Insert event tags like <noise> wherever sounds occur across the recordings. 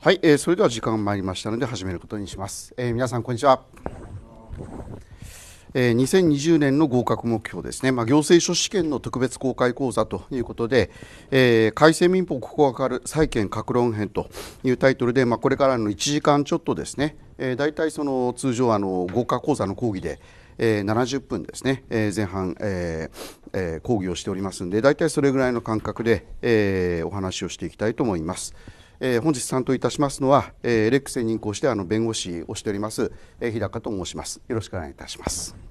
はい、えー、それでは時間が参りましたので始めることにします。えー、皆さんこんにちは。えー、2020年の合格目標ですね、まあ、行政書士試験の特別公開講座ということで、えー、改正民法ここがかる債権格論編というタイトルで、まあ、これからの1時間ちょっとですね、えー、たいその通常あの合格講座の講義で、えー、70分ですね、えー、前半、えーえー、講義をしておりますので大体それぐらいの感覚で、えー、お話をしていきたいと思います。えー、本日担当いたしますのは、えー、レックスに任講してあの弁護士をしております、えー、日高と申します。よろしくお願いいたします。<coughs>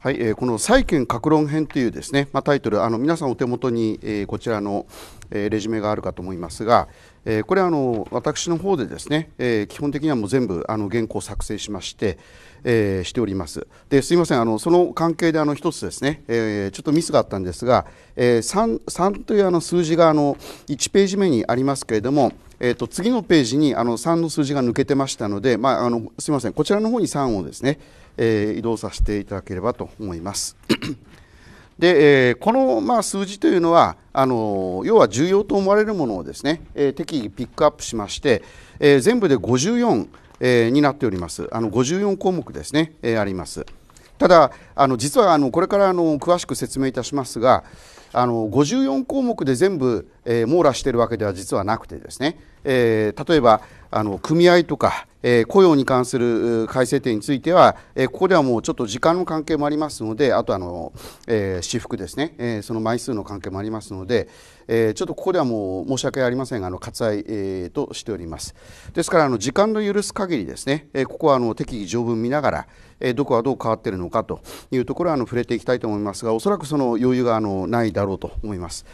はい、えー、この債権格論編というですね、まあ、タイトル、あの皆さんお手元に、えー、こちらの、えー、レジュメがあるかと思いますが、えー、これはあの私の方でですね、えー、基本的にはもう全部あの原稿を作成しまして、えー、しておりますですいませんあのその関係であの一つですね、えちょっとミスがあったんですが、え 3, 3というあの数字があの1ページ目にありますけれどもえーと、と次のページにあの3の数字が抜けてましたので、まあ、あのすみません、こちらの方に3をですね、えー、移動させていただければと思います。で、えー、この、まあ、数字というのはあの要は重要と思われるものをですね、えー、適宜ピックアップしまして、えー、全部で54、えー、になっておりますあの54項目ですね、えー、ありますただあの実はあのこれからあの詳しく説明いたしますがあの54項目で全部、えー、網羅しているわけでは実はなくてですねえー、例えばあの組合とか、えー、雇用に関する改正点については、えー、ここではもうちょっと時間の関係もありますのであとあの、えー、私服ですね、えその枚数の関係もありますので、えちょっとここではもう申し訳ありませんがあの割愛、えとしておりますですからあの時間の許す限りですね、えここはあの適宜条文見ながら、えどこはどう変わっているのかというところはあの触れていきたいと思いますがおそらくその余裕があのないだろうと思います。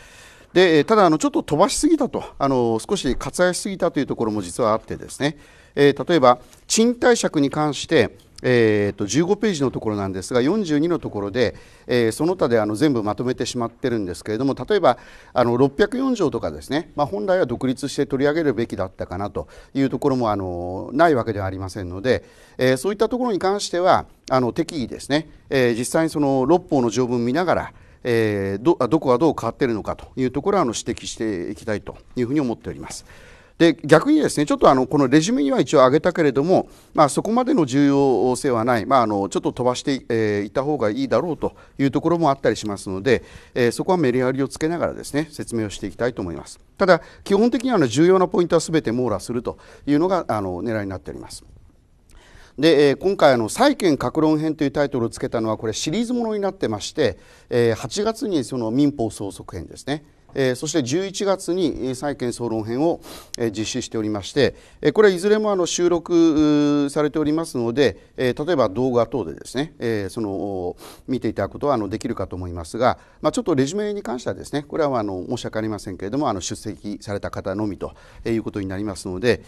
でただあのちょっと飛ばしすぎたとあの少し割愛しすぎたというところも実はあってですね、えー、例えば賃貸借に関してえー、と15ページのところなんですが42のところで、えー、その他であの全部まとめてしまってるんですけれども例えばあの604条とかですね、まあ、本来は独立して取り上げるべきだったかなというところもあのないわけではありませんので、えー、そういったところに関してはあの適宜ですね、えー、実際にその6法の条文見ながらえー、どどこがどう変わっているのかというところはあの指摘していきたいというふうに思っております。で逆にですねちょっとあのこのレジュメには一応挙げたけれども、まあ、そこまでの重要性はない、まあ、あのちょっと飛ばしてい、えー、った方がいいだろうというところもあったりしますので、えー、そこはメリハリをつけながらですね説明をしていきたいと思いますただ基本的には重要なポイントは全て網羅するというのがあの狙いになっております。で、今回債権格論編」というタイトルをつけたのはこれシリーズものになってまして、8月にその民法総則編ですね、そして11月に債権総論編を、実施しておりまして、これはいずれもあの収録されておりますので、例えば動画等でですね、その見ていただくことはあのできるかと思いますが、まあ、ちょっとレジュメに関してはですねこれはあの申し訳ありませんけれどもあの出席された方のみということになりますので、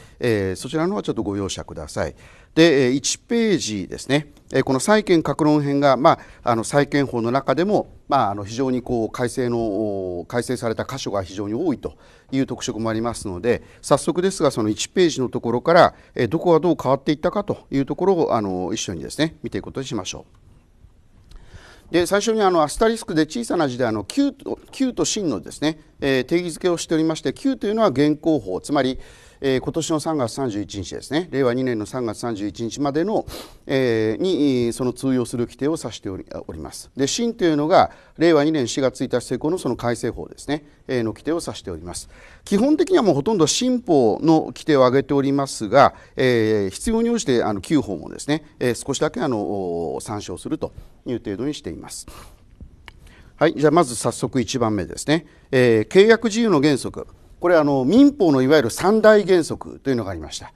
そちらの方はちょっとご容赦ください。で1ページですねこの債権格論編が、まあ、あの債権法の中でも、まあ、あの非常にこう改正の改正された箇所が非常に多いという特色もありますので早速ですがその1ページのところからどこがどう変わっていったかというところをあの一緒にですね見ていくことにしましょう。で最初にあのアスタリスクで小さな字であの旧と新のですね、え定義づけをしておりまして旧というのは現行法つまり、えー、今年の3月31日ですね、令和2年の3月31日までの、えー、に、その通用する規定を指しております。で、新というのが、令和2年4月1日施行のその改正法ですね、えー、の規定を指しております。基本的にはもうほとんど新法の規定を挙げておりますが、えー、必要に応じてあの旧法もですね、えー、少しだけあの参照するという程度にしています。はい、じゃあまず早速1番目ですね、えー、契約自由の原則これあの民法のいわゆる三大原則というのがありました。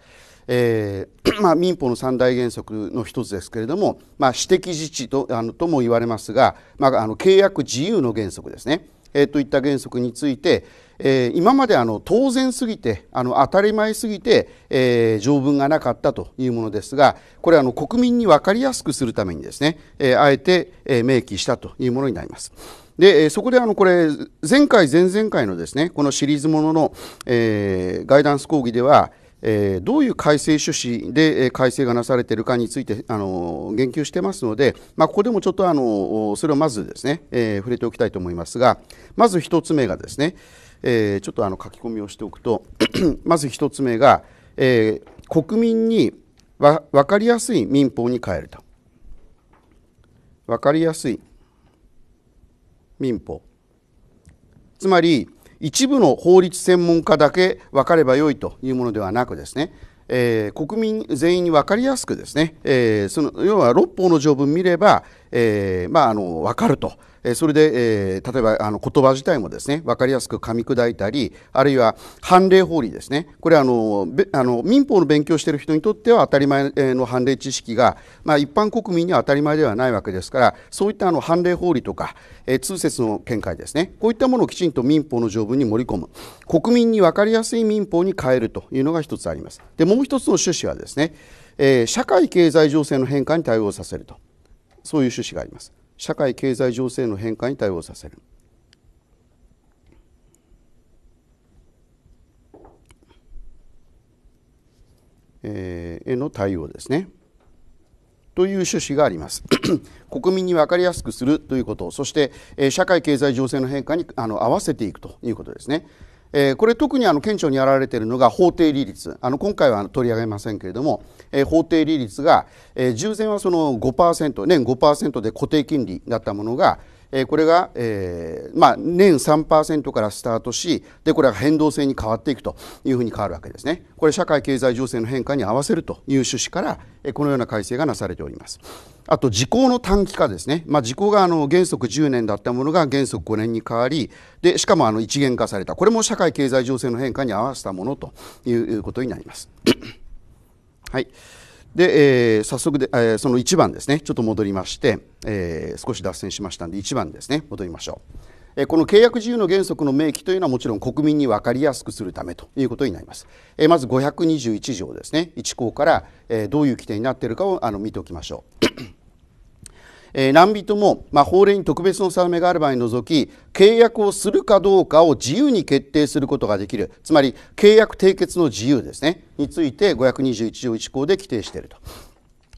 えー <clears throat> まあ、民法の三大原則の一つですけれども、まあ、私的自治とあのとも言われますが、まあ、あの契約自由の原則ですね、えー、といった原則について、えー、今まであの当然すぎてあの当たり前すぎて、えー、条文がなかったというものですがこれあの国民に分かりやすくするためにですね、えー、あえて、えー、明記したというものになります。で、そこであのこれ、前回、前々回のですね、このシリーズものの、えー、ガイダンス講義では、えー、どういう改正趣旨で、え改正がなされているかについて、あの言及してますので、まあ、ここでもちょっと、あのそれをまずですね、えー、触れておきたいと思いますが、まず1つ目がですね、えー、ちょっとあの書き込みをしておくと、<clears throat> まず1つ目が、えー、国民にわ分かりやすい民法に変えると。分かりやすい民法つまり一部の法律専門家だけ分かればよいというものではなくですね、えー、国民全員に分かりやすくですね、えー、その要は6法の条文見ればえー、まあ、あの分かると。それで、えー、例えばあの言葉自体もですね分かりやすく噛み砕いたりあるいは判例法理ですねこれあのあの民法の勉強している人にとっては当たり前の判例知識が、まあ、一般国民には当たり前ではないわけですからそういったあの判例法理とか、えー、通説の見解ですねこういったものをきちんと民法の条文に盛り込む国民に分かりやすい民法に変えるというのが一つあります。でもう一つの趣旨はですね、えー、社会経済情勢の変化に対応させると。そういう趣旨があります社会経済情勢の変化に対応させるえー、への対応ですね。という趣旨があります <clears throat> 国民に分かりやすくするということそして、えー、社会経済情勢の変化にあの合わせていくということですねえー、これ特にあの顕著にられているのが法定利率あの今回は取り上げませんけれども、えー、法定利率が、えー、従前はその5%年5%で固定金利だったものが、これが、えーまあ、年3%からスタートしでこれが変動性に変わっていくというふうに変わるわけですねこれ社会経済情勢の変化に合わせるという趣旨から、このような改正がなされておりますあと時効の短期化ですね、まあ、時効があの原則10年だったものが原則5年に変わりでしかもあの一元化されたこれも社会経済情勢の変化に合わせたものということになります <clears throat> はいで、えー、早速で、えー、その1番ですねちょっと戻りまして、えー、少し脱線しましたんで1番ですね戻りましょう。この契約自由の原則の明記というのはもちろん国民に分かりやすくするためということになります。まず521条ですね1項からどういう規定になっているかを見ておきましょう。何人も、法令に特別の定めがある場合に除き契約をするかどうかを自由に決定することができるつまり契約締結の自由ですねについて521条1項で規定していると。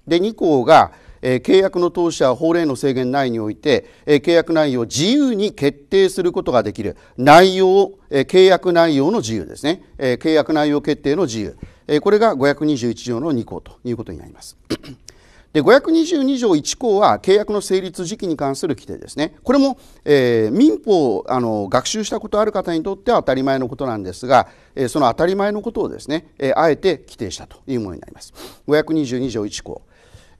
で2項が契約の当事者は法令の制限内において、契約内容を自由に決定することができる内容、契約内容の自由ですね、契約内容決定の自由、これが521条の2項ということになります。で522条1項は契約の成立時期に関する規定ですねこれも、えー、民法をあの学習したことある方にとっては当たり前のことなんですが、えー、その当たり前のことをですね、えー、あえて規定したというものになります522条1項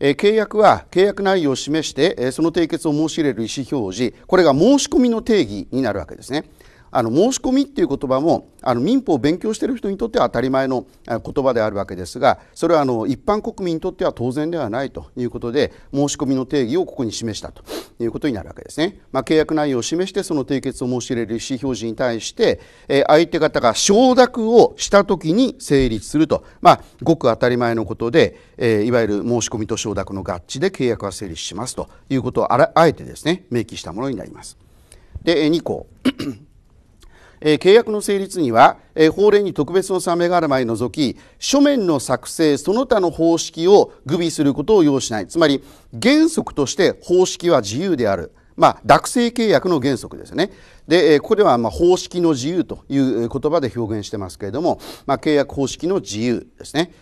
契約は契約内容を示してその締結を申し入れる意思表示これが申し込みの定義になるわけですねあの申し込みっていう言葉もあの民法を勉強している人にとっては当たり前の言葉であるわけですがそれはあの一般国民にとっては当然ではないということで申し込みの定義をここに示したということになるわけですね、まあ、契約内容を示してその締結を申し入れる意思表示に対して、相手方が承諾をした時に成立すると、まあ、ごく当たり前のことで、いわゆる申し込みと承諾の合致で契約は成立しますということをあえてですね明記したものになりますで2項契約の成立には、法令に特別の定めがある合除き書面の作成その他の方式を具備することを要しないつまり原則として方式は自由である。まあ、落成契約の原則ですね。で、ここではまあ方式の自由という言葉で表現してますけれども、まあ、契約方式の自由ですね。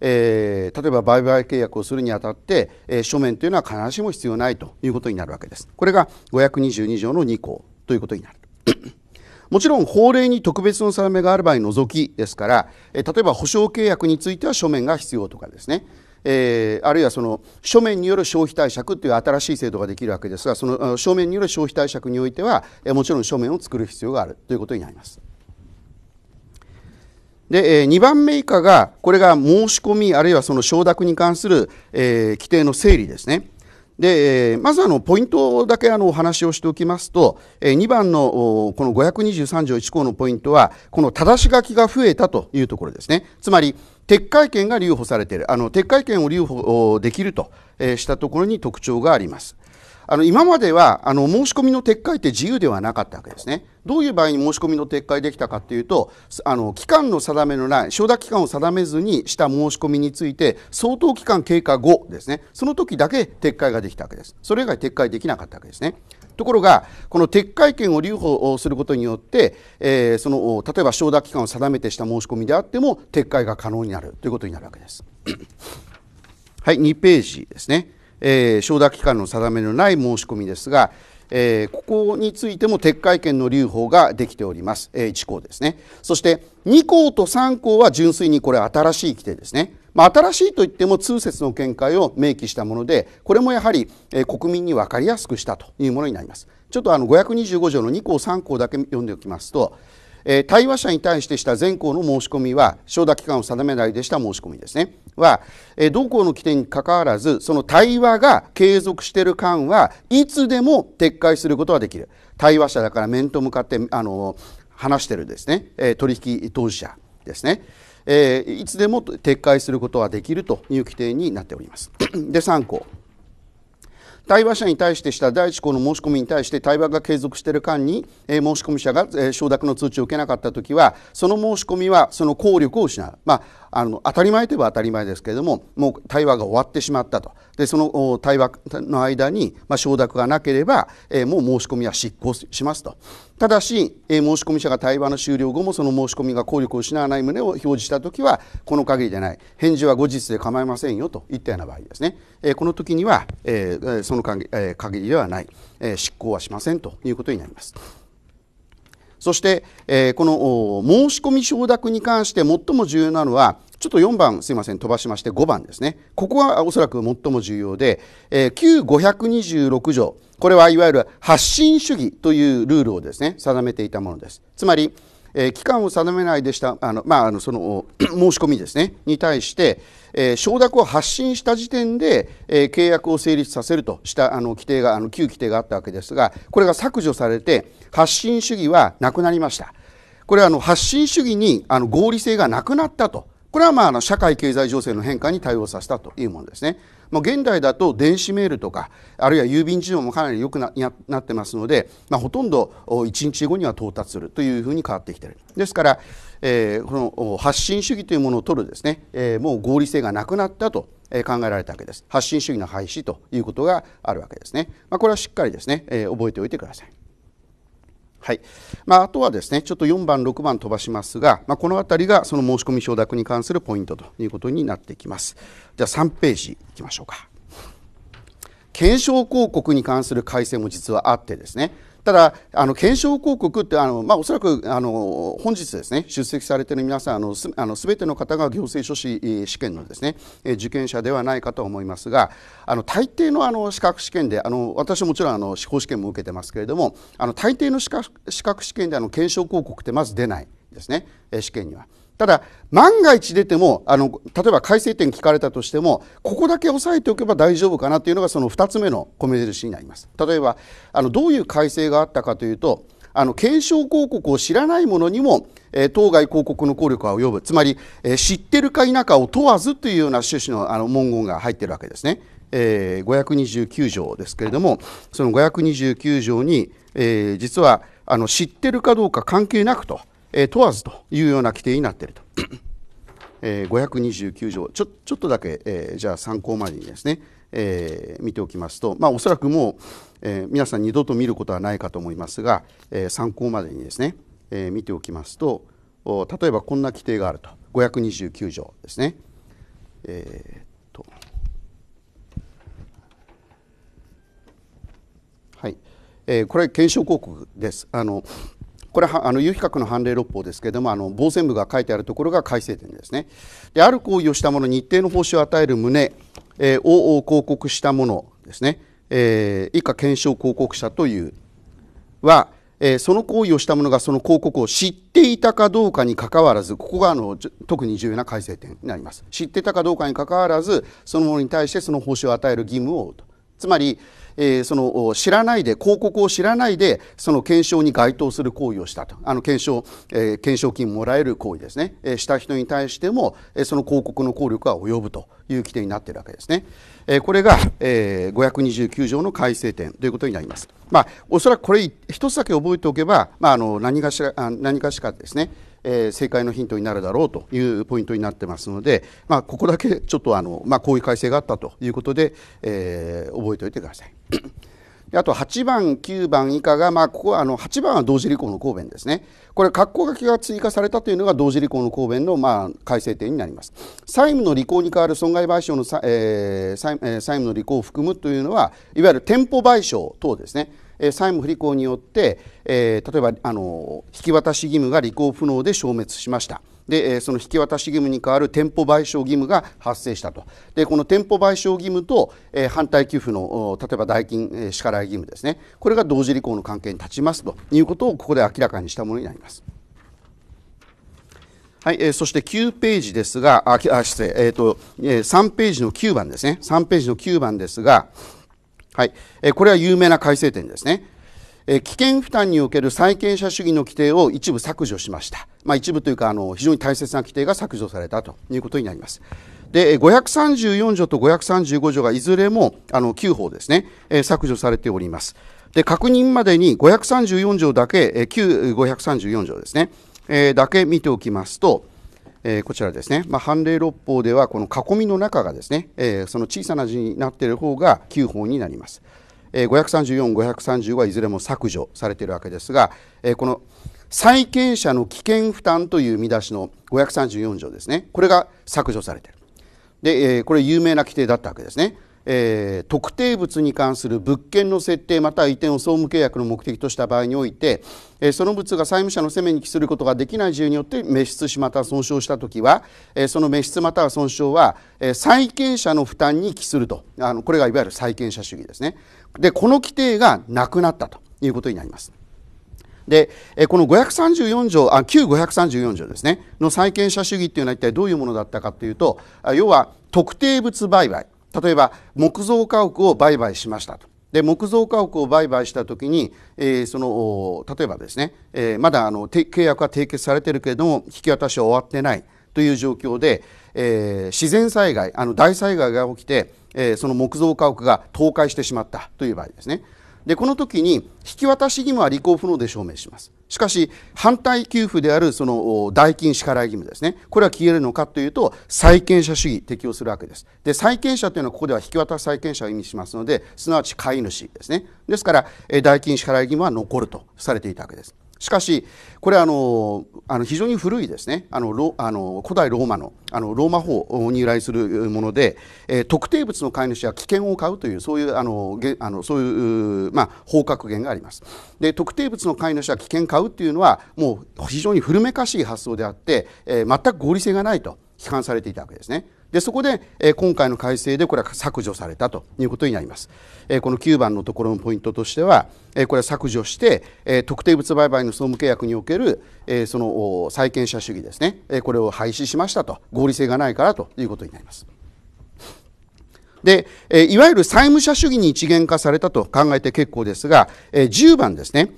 えー、例えば売買契約をするにあたって、えー、書面というのは必ずしも必要ないということになるわけです。これが522条の2項ということになる。もちろん法令に特別の定めがある場合除きですから、え例えば保証契約については書面が必要とかですね、えー、あるいはその書面による消費貸借という新しい制度ができるわけですがその書面による消費貸借においては、えもちろん書面を作る必要があるということになります。で、え2番目以下がこれが申し込みあるいはその承諾に関する、え規定の整理ですね。で、まずあの、ポイントだけあの、お話をしておきますと、2番の、この523条1項のポイントは、この正し書きが増えたというところですね。つまり、撤回権が留保されている。あの、撤回権を留保できるとしたところに特徴があります。あの今まではあの申し込みの撤回って自由ではなかったわけですね。どういう場合に申し込みの撤回できたかというとあの期間の定めのない承諾期間を定めずにした申し込みについて相当期間経過後ですねその時だけ撤回ができたわけです。それ以外撤回できなかったわけですね。ところが、この撤回権を留保することによって、えー、その例えば承諾期間を定めてした申し込みであっても撤回が可能になるということになるわけです。はい、2ページですね。えー、承諾期間の定めのない申し込みですが、えー、ここについても撤回権の留保ができております、えー、1項ですねそして2項と3項は純粋にこれ新しい規定ですね、まあ、新しいといっても通説の見解を明記したものでこれもやはり、えー、国民に分かりやすくしたというものになりますちょっとあの525条の2項3項だけ読んでおきますとえ対話者に対してした全項の申し込みは承諾期間を定めないでした申し込みですねは、え同項の規定にかかわらずその対話が継続している間はいつでも撤回することはできる対話者だから面と向かってあの話してるですね、え取引当事者ですね、えいつでも撤回することはできるという規定になっております。で3項対話者に対してした第1項の申し込みに対して対話が継続している間に、え申し込み者が、え承諾の通知を受けなかったときはその申し込みはその効力を失う、まあの当たり前といえば当たり前ですけれどももう対話が終わってしまったとでその対話の間に、まあ、承諾がなければ、えー、もう申し込みは執行しますとただし、えー、申し込み者が対話の終了後もその申し込みが効力を失わない旨を表示した時はこの限りでない返事は後日で構いませんよといったような場合ですね、えー、この時には、えー、その限り,、えー、限りではない、えー、執行はしませんということになります。そして、えー、この申込承諾に関して最も重要なのはちょっと4番すいません飛ばしまして5番ですねここはおそらく最も重要で、えー、旧526条これはいわゆる発信主義というルールをですね定めていたものですつまりえー、期間を定めないでしたあの、まあ、あのその <clears throat> 申し込みですねに対して、えー、承諾を発信した時点で、えー、契約を成立させるとしたあの規定があの旧規定があったわけですがこれが削除されて発信主義はなくなりました。これはあの発信主義にあの合理性がなくなったとこれはまああの社会経済情勢の変化に対応させたというものですね。まあ、現代だと電子メールとかあるいは郵便事情もかなり良くななってますので、まあ、ほとんど1日後には到達するというふうに変わってきてる。ですから、えー、この発信主義というものを取るですね、えー、もう合理性がなくなったと考えられたわけです。発信主義の廃止ということがあるわけですね。まあ、これはしっかりですね、えー、覚えておいてください。はいまあ、あとはですねちょっと4番、6番飛ばしますが、まあ、この辺りがその申し込み承諾に関するポイントということになってきます。じゃあ3ページいきましょうか。検証広告に関する改正も実はあってですねただ、あの検証広告ってあの、まあ、おそらくあの本日ですね出席されている皆さんあのすあの全ての方が行政書士試験のですね受験者ではないかと思いますがあの大抵のあの資格試験であの私もちろんあの司法試験も受けてますけれどもあの大抵の資格資格試験であの検証広告ってまず出ないですね試験には。ただ、万が一出ても、あの、例えば改正点聞かれたとしても、ここだけ押さえておけば大丈夫かなというのが、その2つ目の米印になります。例えば、あの、どういう改正があったかというと、あの検証広告を知らない者にも、えー、当該広告の効力は及ぶつまり、えー、知ってるか否かを問わずというような趣旨のあの文言が入っているわけですね、えー、529条ですけれどもその529条に、えー、実はあの知ってるかどうか関係なくとえ問わずというような規定になっていると。<coughs> えー、529条ちょちょっとだけ、えー、じゃあ参考までにですね、えー、見ておきますと、まあ、おそらくもう、えー、皆さん二度と見ることはないかと思いますが、えー、参考までにですね、えー、見ておきますと例えばこんな規定があると529条ですね。えー、っとはい、えー、これ検証広告です。あのこれはあの有比較の判例六法ですけれどもあの防線部が書いてあるところが改正点ですねである行為をした者に一定の報酬を与える旨、えー、を広告した者ですね、えー、以下検証広告者というは、えー、その行為をした者がその広告を知っていたかどうかにかかわらずここがあの特に重要な改正点になります知っていたかどうかにかかわらずその者に対してその報酬を与える義務を負うとつまりえー、その知らないで広告を知らないでその検証に該当する行為をしたとあの検証、えー、検証金もらえる行為ですね、えー、した人に対しても、えー、その広告の効力は及ぶという規定になっているわけですね、えー、これが、えー、529条の改正点ということになります、まあ、おそらくこれ一つだけ覚えておけば、まあ、あの何かしら何かしかですねえー、正解のヒントになるだろうというポイントになってますので、まあ、ここだけちょっとあの、まあ、こういう改正があったということで、えー、覚えておいてください。あと8番、9番以下が、まあ、ここはあの8番は同時履行の答弁ですね。これ、括弧書きが追加されたというのが同時履行の答弁の、まあ、改正点になります。債務の履行に代わる損害賠償の、えー、債務の履行を含むというのは、いわゆる店舗賠償等ですね。債務不履行によって、えー、例えばあの引き渡し義務が履行不能で消滅しました。でその引き渡し義務に代わる店舗賠償義務が発生したとでこの店舗賠償義務と、え反対給付の例えば代金、え支払い義務ですねこれが同時履行の関係に立ちますということをここで明らかにしたものになります。はい、えー、そして9ページですが、あ、あ失礼、えっ、ー、と、え3ページの9番ですね。3ページの9番ですが、はい、えこれは有名な改正点ですね。え危険負担における債権者主義の規定を一部削除しました。まあ、一部というかあの非常に大切な規定が削除されたということになります。で534条と535条がいずれもあの9法ですね、え削除されております。で確認までに534条だけ、え旧534条ですね、えだけ見ておきますと、えー、こちらですね、まあ、判例六法ではこの囲みの中がですね、えー、その小さな字になっている方が9法になります。えー、534、530はいずれも削除されているわけですが、えー、この債権者の危険負担という見出しの534条ですね、これが削除されている。で、えー、これ有名な規定だったわけですね。えー、特定物に関する物件の設定または移転を総務契約の目的とした場合において、えー、その物が債務者の責めに帰することができない事由によって滅失しまたは損傷した時は、えー、その滅失または損傷は、えー、債権者の負担に帰するとあのこれがいわゆる債権者主義ですねでこの規定がなくなったということになります。でこの534条あ旧534条ですねの債権者主義っていうのは一体どういうものだったかというと要は特定物売買例えば木造家屋を売買しましたと。で木造家屋を売買した時に、えー、その例えばですね、えー、まだあの契約は締結されてるけれども引き渡しは終わってないという状況で、えー、自然災害あの大災害が起きて、えその木造家屋が倒壊してしまったという場合ですねでこの時に引き渡し義務は履行不能で証明しますしかし、反対給付であるその代金支払い義務ですね。これは消えるのかというと、債権者主義適用するわけです。で、債権者というのはここでは引き渡し債権者を意味しますので、すなわち買い主ですね。ですから、代金支払い義務は残るとされていたわけです。しかしこれあのあの非常に古いですねあのあの古代ローマのあのローマ法に由来するもので、えー、特定物の飼い主は危険を買うというそういうあのげあのそういう、まあ、法格言がありますで特定物の飼い主は危険買うっていうのはもう非常に古めかしい発想であって、えー、全く合理性がないと批判されていたわけですね。でそこで、え今回の改正でこれは削除されたということになります、えこの9番のところのポイントとしては、えこれは削除して、え特定物売買の総務契約における、えその債権者主義ですね、えこれを廃止しましたと合理性がないからということになりますで、えいわゆる債務者主義に一元化されたと考えて結構ですが、え10番ですね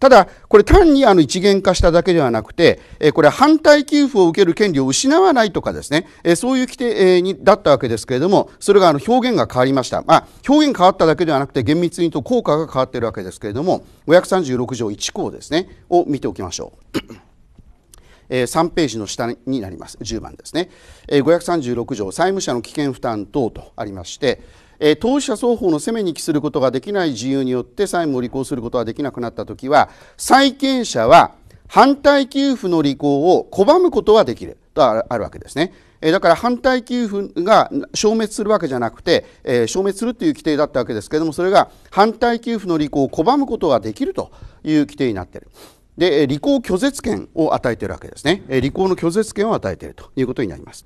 ただ、これ単にあの一元化しただけではなくて、えこれ反対給付を受ける権利を失わないとかですね、えそういう規定、えにだったわけですけれども、それがあの表現が変わりました。まあ、表現変わっただけではなくて、厳密に言うと効果が変わっているわけですけれども、536条1項ですね、を見ておきましょう。<coughs> え3ページの下になります10番ですね、え536条債務者の危険負担等とありまして、え当事者双方の責めに帰することができない自由によって債務を履行することができなくなったときは、債権者は反対給付の履行を拒むことはできるとあるわけですね。だから反対給付が消滅するわけじゃなくて、えー、消滅するという規定だったわけですけれども、それが反対給付の履行を拒むことができるという規定になっている。で、履行拒絶権を与えているわけですね。履行の拒絶権を与えているということになります。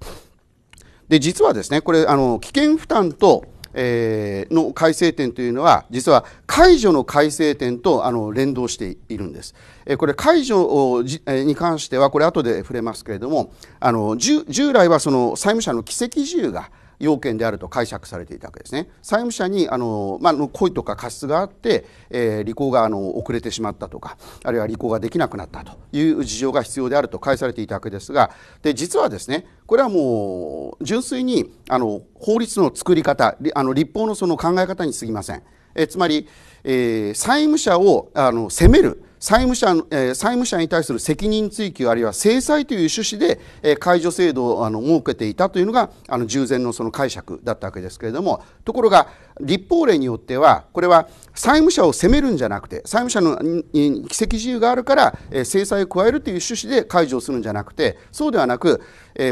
で、実はですね、これ、あの、危険負担と、えー、の改正点というのは実は解除の改正点とあの連動しているんです。えー、これ解除えに関してはこれ後で触れますけれどもあの従来はその債務者の奇跡自由が、要件であると解釈されていたわけですね。債務者にあの、まあ、故意とか過失があって、えー、履行があの遅れてしまったとかあるいは履行ができなくなったという事情が必要であると返されていたわけですがで実はですねこれはもう純粋にあの法律の作り方あの立法のその考え方にすぎません。えつまり、えー、債務者をあの責める債務者,、え債務者に対する責任追及あるいは制裁という趣旨で、え解除制度をあの設けていたというのがあの従前のその解釈だったわけですけれどもところが立法令によってはこれは債務者を責めるんじゃなくて債務者の議席自由があるから制裁を加えるという趣旨で解除するんじゃなくてそうではなく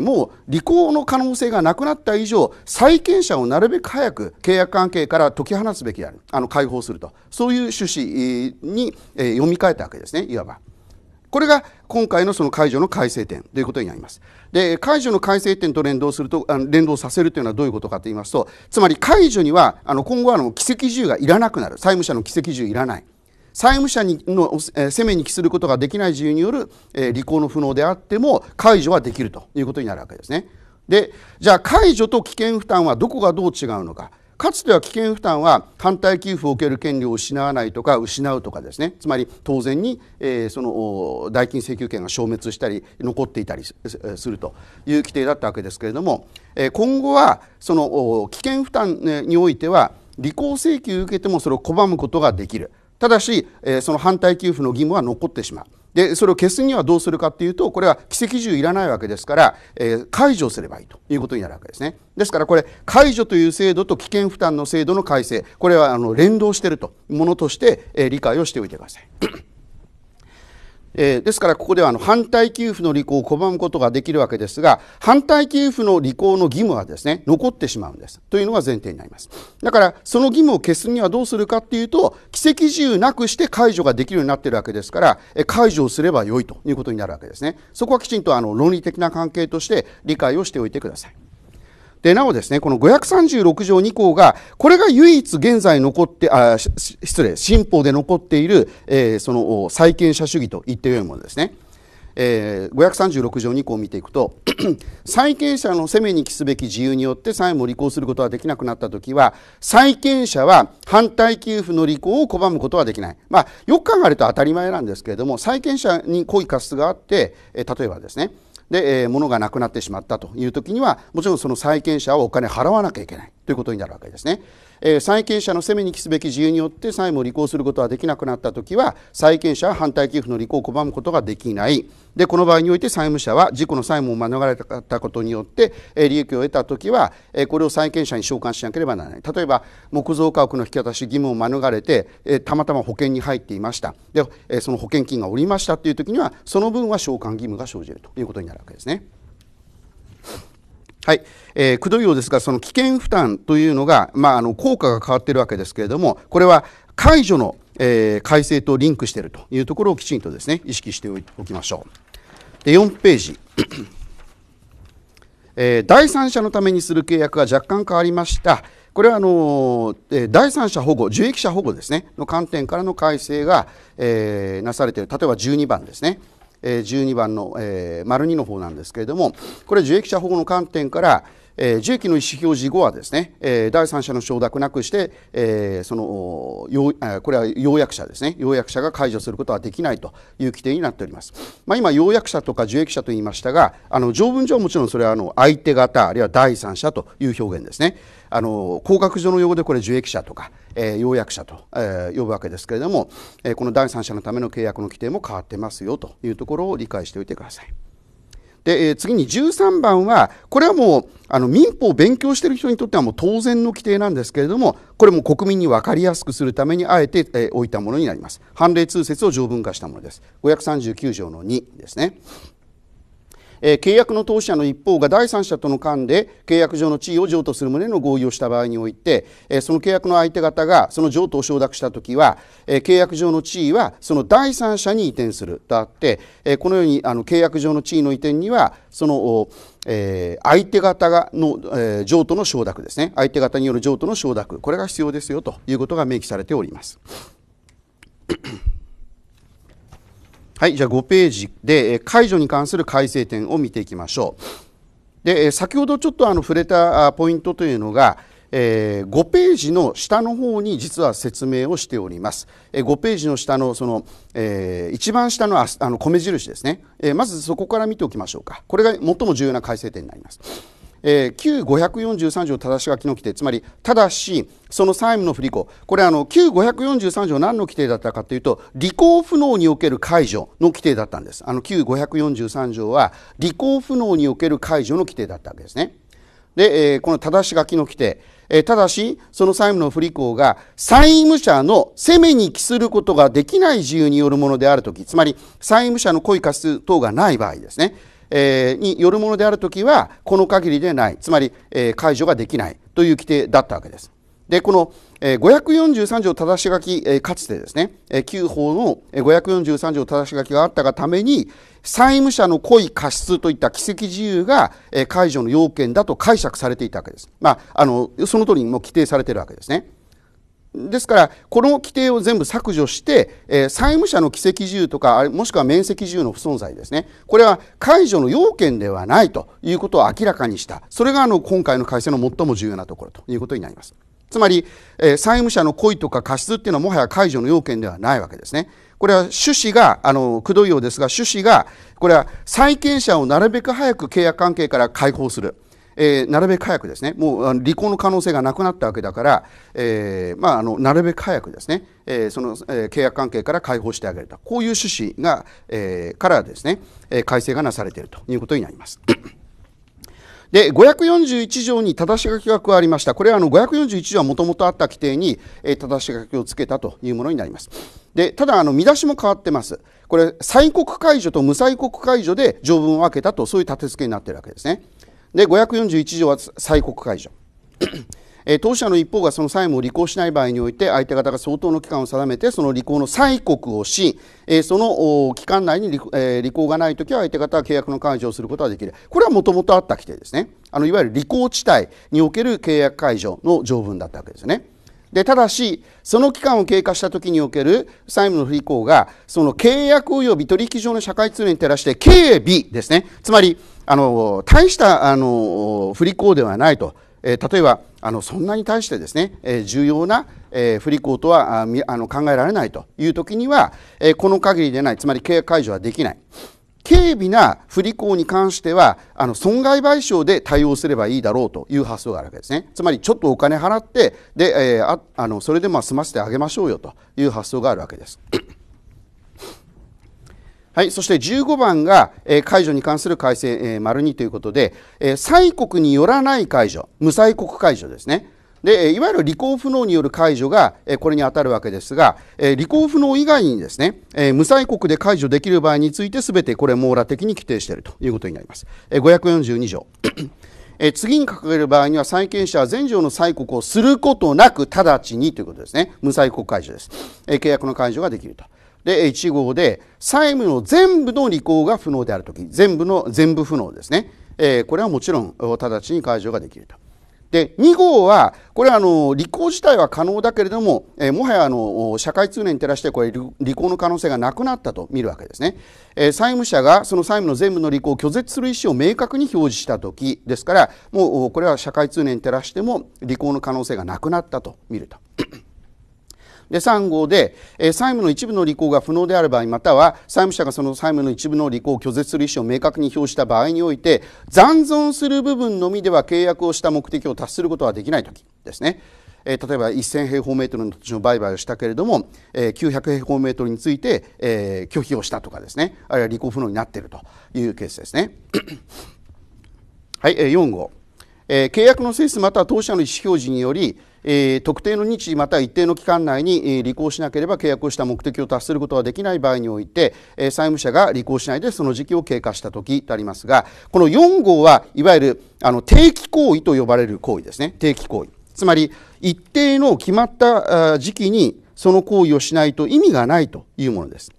もう履行の可能性がなくなった以上債権者をなるべく早く契約関係から解き放つべきであるあの解放するとそういう趣旨に読み替えたわけですねいわば。これが今回のその解除の改正点ということになります。で、解除の改正点と連動すると、あの連動させるというのはどういうことかと言いますと、つまり解除には、あの今後はの奇跡銃がいらなくなる。債務者の奇跡銃いらない。債務者にの、え責めに帰することができない自由による、え履行の不能であっても解除はできるということになるわけですね。でじゃあ解除と危険負担はどこがどう違うのかかつては危険負担は反対給付を受ける権利を失わないとか失うとかですねつまり当然に、えー、その代金請求権が消滅したり残っていたりするという規定だったわけですけれども、えー、今後はその危険負担においては履行請求を受けてもそれを拒むことができるただし、えー、その反対給付の義務は残ってしまう。でそれを消すにはどうするかっていうとこれは奇跡銃いらないわけですから、えー、解除すればいいということになるわけですねですからこれ解除という制度と危険負担の制度の改正これはあの連動しているとものとして、えー、理解をしておいてください。えー、ですからここではあの反対給付の履行を拒むことができるわけですが反対給付の履行の義務はですね残ってしまうんですというのが前提になりますだからその義務を消すにはどうするかっていうと奇跡自由なくして解除ができるようになっているわけですから解除をすれば良いということになるわけですねそこはきちんとあの論理的な関係として理解をしておいてくださいで、なおですね、この536条2項が、これが唯一現在残って、あ失礼、新法で残っている、えー、その債権者主義と言ってよいものですね。えー、536条2項を見ていくと債権 <clears throat> 者の責めに期すべき自由によって債務を履行することができなくなった時は債権者は反対給付の履行を拒むことはできない、まあ、よく考えると当たり前なんですけれども債権者に故意過失があって、えー、例えばですねで、えー、物がなくなってしまったという時にはもちろんその債権者はお金払わなきゃいけないということになるわけですね、えー、債権者の責めに期すべき自由によって債務を履行することはできなくなった時は債権者は反対寄付の履行を拒むことができないでこの場合において債務者は事故の債務を免れたことによって、えー、利益を得た時は、えー、これを債権者に償還しなければならない例えば木造家屋の引き渡し義務を免れて、えー、たまたま保険に入っていましたで、えー、その保険金が下りましたという時にはその分は償還義務が生じるということになるわけですね。はい、えー、くどいようですが、その危険負担というのが、まあ、あの効果が変わっているわけですけれども、これは解除の、えー、改正とリンクしているというところをきちんとですね意識しておきましょう。で4ページえー、第三者のためにする契約が若干変わりました。これはあの第三者保護、受益者保護ですね、の観点からの改正が、えー、なされている、例えば12番ですね。12番の丸2の方なんですけれどもこれ受益者保護の観点からえー、の意思表示後はですね、え第三者の承諾なくして、えそのこれは要約者ですね要約者が解除することはできないという規定になっております、まあ、今要約者とか受益者と言いましたがあの条文上はもちろんそれはあの相手方あるいは第三者という表現ですねあの工学上の用語でこれ受益者とか、え要約者と、え呼ぶわけですけれども、えこの第三者のための契約の規定も変わってますよというところを理解しておいてください。で、えー、次に13番は、これはもう、あの民法を勉強している人にとってはもう当然の規定なんですけれども、これも国民に分かりやすくするためにあえて、えー、置いたものになります。判例通説を条文化したものです。539条の2ですね。契約の当事者の一方が第三者との間で契約上の地位を譲渡する旨の合意をした場合において、その契約の相手方がその譲渡を承諾したときは、契約上の地位はその第三者に移転するとあって、このように契約上の地位の移転にはその、相手方の、譲渡の承諾ですね相手方による譲渡の承諾これが必要ですよということが明記されております。はい、じゃあ5ページで解除に関する改正点を見ていきましょう。で先ほどちょっとあの触れたポイントというのが、え5ページの下の方に実は説明をしております。え5ページの下のその、え一番下のあの米印ですね、えまずそこから見ておきましょうか。これが最も重要な改正点になります。えー、旧543条正し書きの規定つまりただしその債務の不履行これあの旧543条何の規定だったかというと履行不能における解除の規定だったんですあの旧543条は履行不能における解除の規定だったわけですねで、えー、このただし書きの規定、えー、ただしその債務の不履行が債務者の責めに帰することができない事由によるものであるときつまり債務者の故意過失等がない場合ですねえー、によるものであるときはこの限りでないつまり、えー、解除ができないという規定だったわけです。でこの543条正し書きかつてですね旧法の543条正し書きがあったがために債務者の故意過失といった奇跡自由が解除の要件だと解釈されていたわけです。まあ、あのその通りにも規定されているわけですね。ですから、この規定を全部削除して、えー、債務者の奇跡自由とか、もしくは面積自由の不存在ですね、これは解除の要件ではないということを明らかにした、それがあの今回の改正の最も重要なところということになります。つまり、えー、債務者の故意とか過失っていうのはもはや解除の要件ではないわけですね。これは趣旨が、あの、くどいようですが、趣旨が、これは債権者をなるべく早く契約関係から解放する。えー、なるべく早くですねもう離婚の可能性がなくなったわけだから、えーまあ、あのなるべく早くですね、えー、その、えー、契約関係から解放してあげるとこういう趣旨が、えー、からですね改正がなされているということになります。<clears throat> で、541条に正し書きが加わりました。これはあの541条はもともとあった規定に、え正し書きをつけたというものになります。で、ただあの見出しも変わってます。これ、催告解除と無催告解除で条文を分けたと、そういう立て付けになっているわけですね。で541条は催告解除え当事者の一方がその債務を履行しない場合において相手方が相当の期間を定めてその履行の催告をし、えー、その期間内に履,、えー、履行がないときは相手方は契約の解除をすることができるこれはもともとあった規定ですねあのいわゆる履行地帯における契約解除の条文だったわけですね。でただしその期間を経過した時における債務の不履行がその契約及び取引上の社会通念に照らして警備ですねつまりあの大したあの不履行ではないと、えー、例えばあのそんなに対してですね、えー、重要な、えー、不履行とはああの考えられないという時には、えー、この限りでないつまり契約解除はできない。軽微な不履行に関してはあの損害賠償で対応すればいいだろうという発想があるわけですねつまりちょっとお金払ってで、えー、ああのそれでも済ませてあげましょうよという発想があるわけです。はい、そして15番が、えー、解除に関する改正、えー、丸2ということで、えー、債によらない解除無催告解除ですねでいわゆる履行不能による解除がこれに当たるわけですが履行不能以外にですね無催告で解除できる場合について全てこれ網羅的に規定しているということになります542条次に掲げる場合には債権者は全条の催告をすることなく直ちにということですね無催告解除です契約の解除ができるとで1号で債務の全部の履行が不能であるとき全部の全部不能ですねこれはもちろん直ちに解除ができるとで2号はこれはあの履行自体は可能だけれども、えー、もはやあの社会通念に照らしてこれ履行の可能性がなくなったと見るわけですね、えー、債務者がその債務の全部の履行を拒絶する意思を明確に表示した時ですからもうこれは社会通念に照らしても履行の可能性がなくなったと見ると。で3号で、え債務の一部の履行が不能である場合または債務者がその債務の一部の履行を拒絶する意思を明確に表した場合において残存する部分のみでは契約をした目的を達することはできない時ですね。え例えば1000平方メートルの土地の売買をしたけれども、え900平方メートルについて、え拒否をしたとかですねあるいは履行不能になっているというケースですね。はい、え4号、え契約の性質または当社の意思表示によりえ特定の日または一定の期間内に、え履行しなければ契約をした目的を達することはできない場合において、え債務者が履行しないでその時期を経過した時とありますがこの4号はいわゆるあの定期行為と呼ばれる行為ですね定期行為つまり一定の決まった時期にその行為をしないと意味がないというものです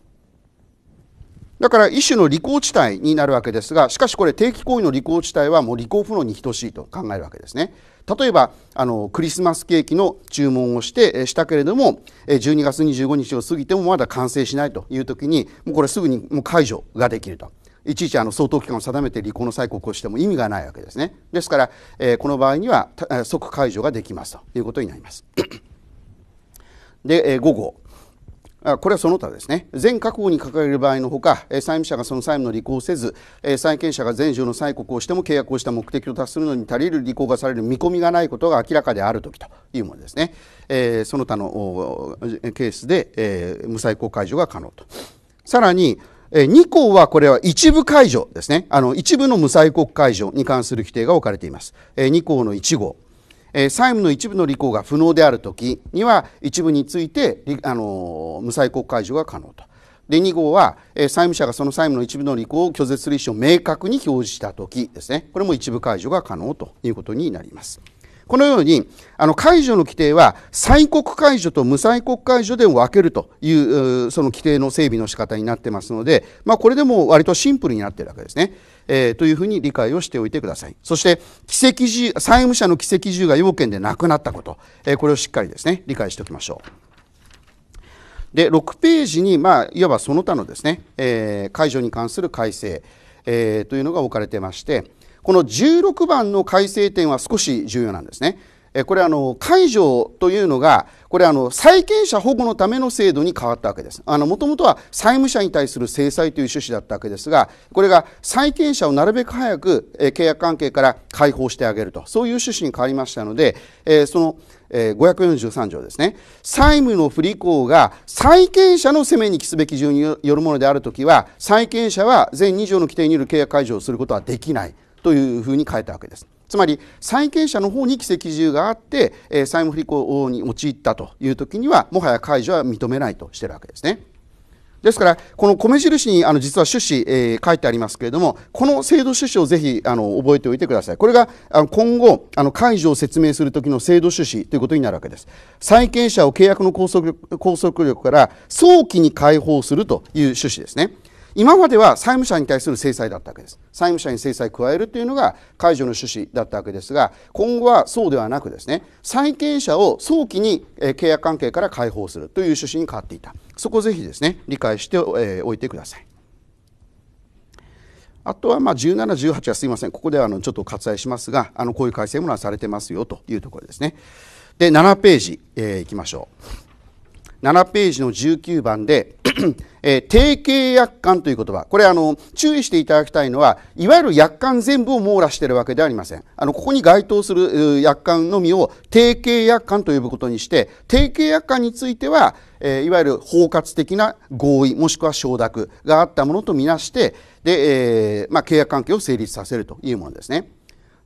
だから一種の履行地帯になるわけですがしかしこれ定期行為の履行地帯はもう履行不能に等しいと考えるわけですね例えばあのクリスマスケーキの注文をしてしたけれども12月25日を過ぎてもまだ完成しないという時にもうこれすぐにもう解除ができると。いちいちあの相当期間を定めて離婚の催告をしても意味がないわけですね。ですから、えー、この場合には即解除ができますということになります。で、えー、午後、これはその他ですね全確保に掲げる場合のほか債務者がその債務の履行をせず債権者が全条の債国をしても契約をした目的を達するのに足りる履行がされる見込みがないことが明らかであるときというものですね、その他のケースで、無債効解除が可能とさらに2項はこれは一部解除ですね。あの、一部の無債国解除に関する規定が置かれています。2項の1号。債務の一部の履行が不能である時には一部についてあの無債国解除が可能と。で2号は、債務者がその債務の一部の履行を拒絶する意思を明確に表示した時ですねこれも一部解除が可能ということになります。このようにあの解除の規定は催告解除と無催告解除で分けるというその規定の整備の仕方になってますので、まあ、これでも割とシンプルになっているわけですね。えー、というふうに理解をしておいてください。そして、奇跡自債務者の奇跡自由が要件でなくなったこと、えー、これをしっかりですね理解しておきましょう。で6ページに、まあ、いわばその他のですね、えー、解除に関する改正、えー、というのが置かれてまして、この16番の改正点は少し重要なんですね。これあの解除というのがこれあの債権者保護のための制度に変わったわけですもともとは債務者に対する制裁という趣旨だったわけですがこれが債権者をなるべく早く契約関係から解放してあげるとそういう趣旨に変わりましたのでその543条ですね債務の不履行が債権者の責めに期すべき順によるものであるときは債権者は全2条の規定による契約解除をすることはできないというふうに書いたわけです。つまり債権者の方に奇跡自由があって、え債務不履行に陥ったという時にはもはや解除は認めないとしているわけですね。ですからこの米印にあの実は趣旨、え書いてありますけれどもこの制度趣旨をぜひあの覚えておいてくださいこれがあの今後あの解除を説明する時の制度趣旨ということになるわけです債権者を契約の拘束力拘束力から早期に解放するという趣旨ですね今までは債務者に対する制裁だったわけです債務者に制裁を加えるというのが解除の趣旨だったわけですが今後はそうではなくですね債権者を早期に契約関係から解放するという趣旨に変わっていたそこをぜひですね理解しておいてくださいあとはまあ17、18はすみません、ここではあのちょっと割愛しますが、あのこういう改正もなされてますよというところですね。で、7ページ、えー、いきましょう。7ページの19番で <clears throat> えー、定型約款という言葉これあの注意していただきたいのはいわゆる約款全部を網羅しているわけではありませんあのここに該当する約款のみを定型約款と呼ぶことにして定型約款については、えー、いわゆる包括的な合意もしくは承諾があったものとみなしてで、えー、まあ、契約関係を成立させるというものですね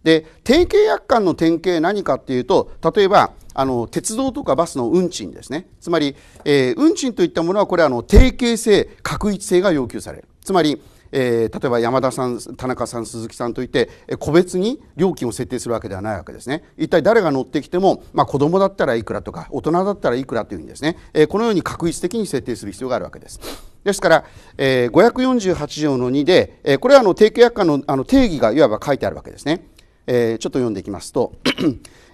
で定型約款の典型何かっていうと例えばあの鉄道とかバスの運賃ですねつまり、えー、運賃といったものはこれあの定型性確一性が要求されるつまりえー、例えば山田さん田中さん鈴木さんといって個別に料金を設定するわけではないわけですね一体誰が乗ってきても、まあ、子どもだったらいくらとか大人だったらいくらというふうにですね、えー、このように確一的に設定する必要があるわけです。ですから、えー、548条の2で、えー、これはあの定型約款のあの定義がいわば書いてあるわけですね。えー、ちょっと読んでいきますと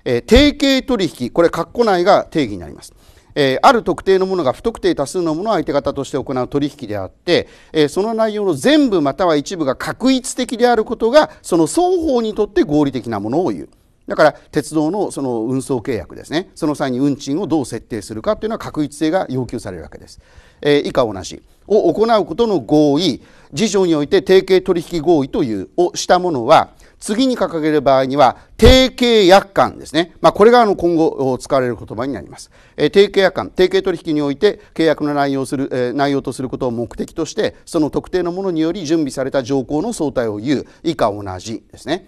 えー、定型取引これ括弧内が定義になります。えー、ある特定のものが不特定多数のものを相手方として行う取引であって、えー、その内容の全部または一部が確一的であることがその双方にとって合理的なものを言う。だから鉄道のその運送契約ですねその際に運賃をどう設定するかというのは確一性が要求されるわけです、えー、以下同じを行うことの合意事情において定型取引合意というをしたものは次に掲げる場合には、定型約款ですね。まあ、これがあの今後使われる言葉になります。えー、定型約款、定型取引において契約の内容する、えー、内容とすることを目的として、その特定のものにより準備された条項の相対を言う、以下同じですね。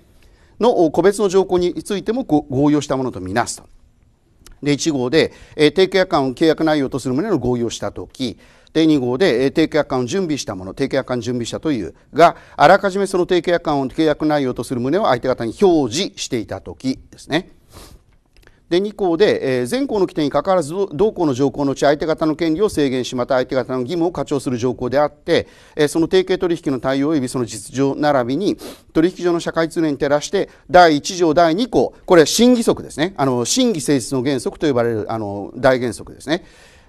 の個別の条項についても合意をしたものとみなすと。で1号で、えー、定型約款を契約内容とする旨の合意をしたとき、第2号で締約款を準備したもの、定締約を準備したというが、あらかじめその定締約款を契約内容とする旨を相手方に表示していたときですね。で2項で、全前項の規定にかかわらず同項の条項のうち相手方の権利を制限しまた相手方の義務を課徴する条項であって、その提携取引の対応及びその実情並びに取引上の社会通念に照らして第1条第2項これは審議則ですねあの審議性質の原則と呼ばれるあの大原則ですね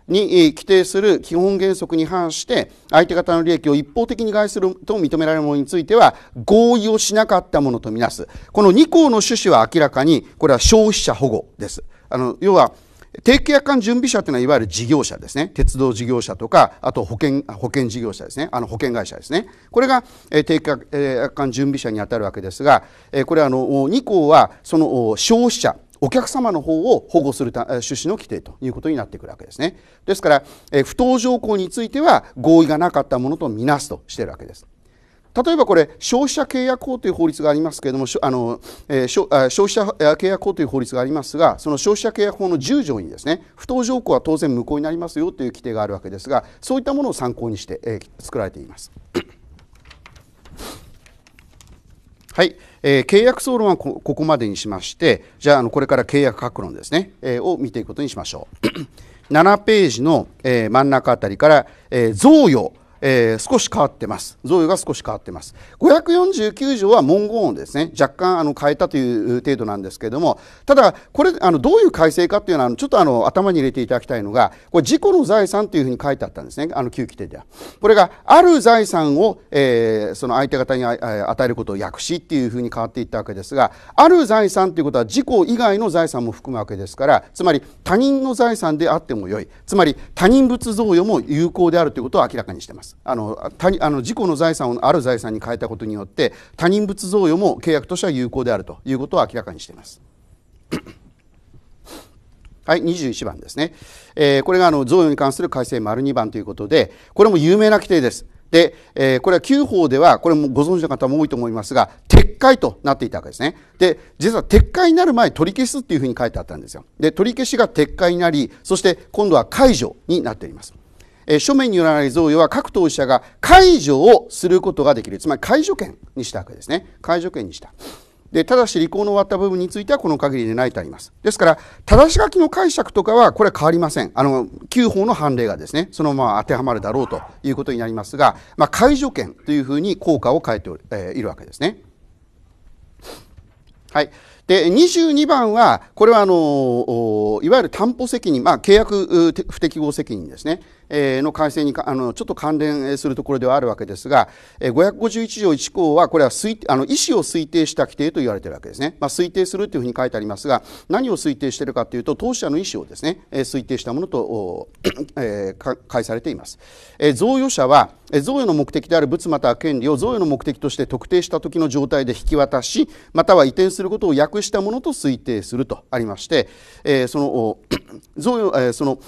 に規定する基本原則に反して相手方の利益を一方的に害すると認められるものについては合意をしなかったものとみなすこの2項の趣旨は明らかにこれは消費者保護ですあの要は定期約款準備者というのはいわゆる事業者ですね鉄道事業者とかあと保険保険事業者ですねあの保険会社ですねこれが、え定期約款準備者にあたるわけですが、えこれはあの2項はその消費者お客様の方を保護するた趣旨の規定ということになってくるわけですね。ですから、え不当条項については合意がなかったものとみなすとしているわけです。例えばこれ、消費者契約法という法律がありますけれども、あのえ消費者契約法という法律がありますが、その消費者契約法の10条にですね、不当条項は当然無効になりますよという規定があるわけですが、そういったものを参考にして、え作られています。はい。えー、契約総論はここまでにしましてじゃああのこれから契約各論ですね、えー、を見ていくことにしましょう7 <clears throat> ページの、えー、真ん中あたりから、え贈与えー、少し変わってます。贈与が少し変わってます。549条は文言をですね、若干あの変えたという程度なんですけれども、ただ、これ、あのどういう改正かっていうのは、ちょっとあの頭に入れていただきたいのが、これ、自己の財産というふうに書いてあったんですね、あの旧規定では。これが、ある財産を、えー、その相手方に与えることを訳しっていうふうに変わっていったわけですが、ある財産ということは、自己以外の財産も含むわけですから、つまり他人の財産であってもよい、つまり他人物贈与も有効であるということを明らかにしています。あの他あの自己の財産をある財産に変えたことによって他人物贈与も契約としては有効であるということを明らかにしています。<clears throat> はい、21番ですね。えー、これがあの贈与に関する改正丸2番ということで、これも有名な規定です。で、えー、これは旧法では、これもご存知の方も多いと思いますが、撤回となっていたわけですね。で、実は撤回になる前、取り消すっていうふうに書いてあったんですよ。で、取り消しが撤回になり、そして今度は解除になっています。え書面によらない贈与は各当事者が解除をすることができるつまり解除権にしたわけですね解除権にしたでただし履行の終わった部分についてはこの限りでないとありますですから正し書きの解釈とかはこれは変わりませんあの旧法の判例がですねそのまま当てはまるだろうということになりますが、まあ、解除権というふうに効果を変えておえー、いるわけですねはいで22番は、これはあのいわゆる担保責任、まあ、契約不適合責任ですね、の改正にあのちょっと関連するところではあるわけですが、551条1項は、これは推あの意思を推定した規定と言われているわけですね。まあ、推定するというふうに書いてありますが、何を推定しているかというと、当事者の意思をですね、推定したものと、<clears throat> えー、解されています。贈与者は、贈与の目的である物または権利を贈与の目的として特定した時の状態で引き渡し、または移転することを訳したものと推定するとありまして、えー、その、<clears throat> 贈与、えー、その、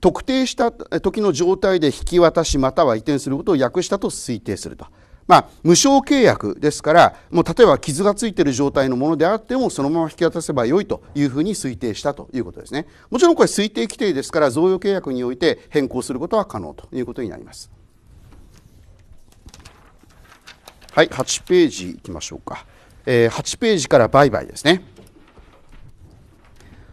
特定した時の状態で引き渡しまたは移転することを訳したと推定すると。まあ、無償契約ですから、もう例えば傷がついている状態のものであっても、そのまま引き渡せばよいというふうに推定したということですね。もちろんこれ推定規定ですから、贈与契約において変更することは可能ということになります。はい、8ページいきましょうか。えー、8ページから売買ですね。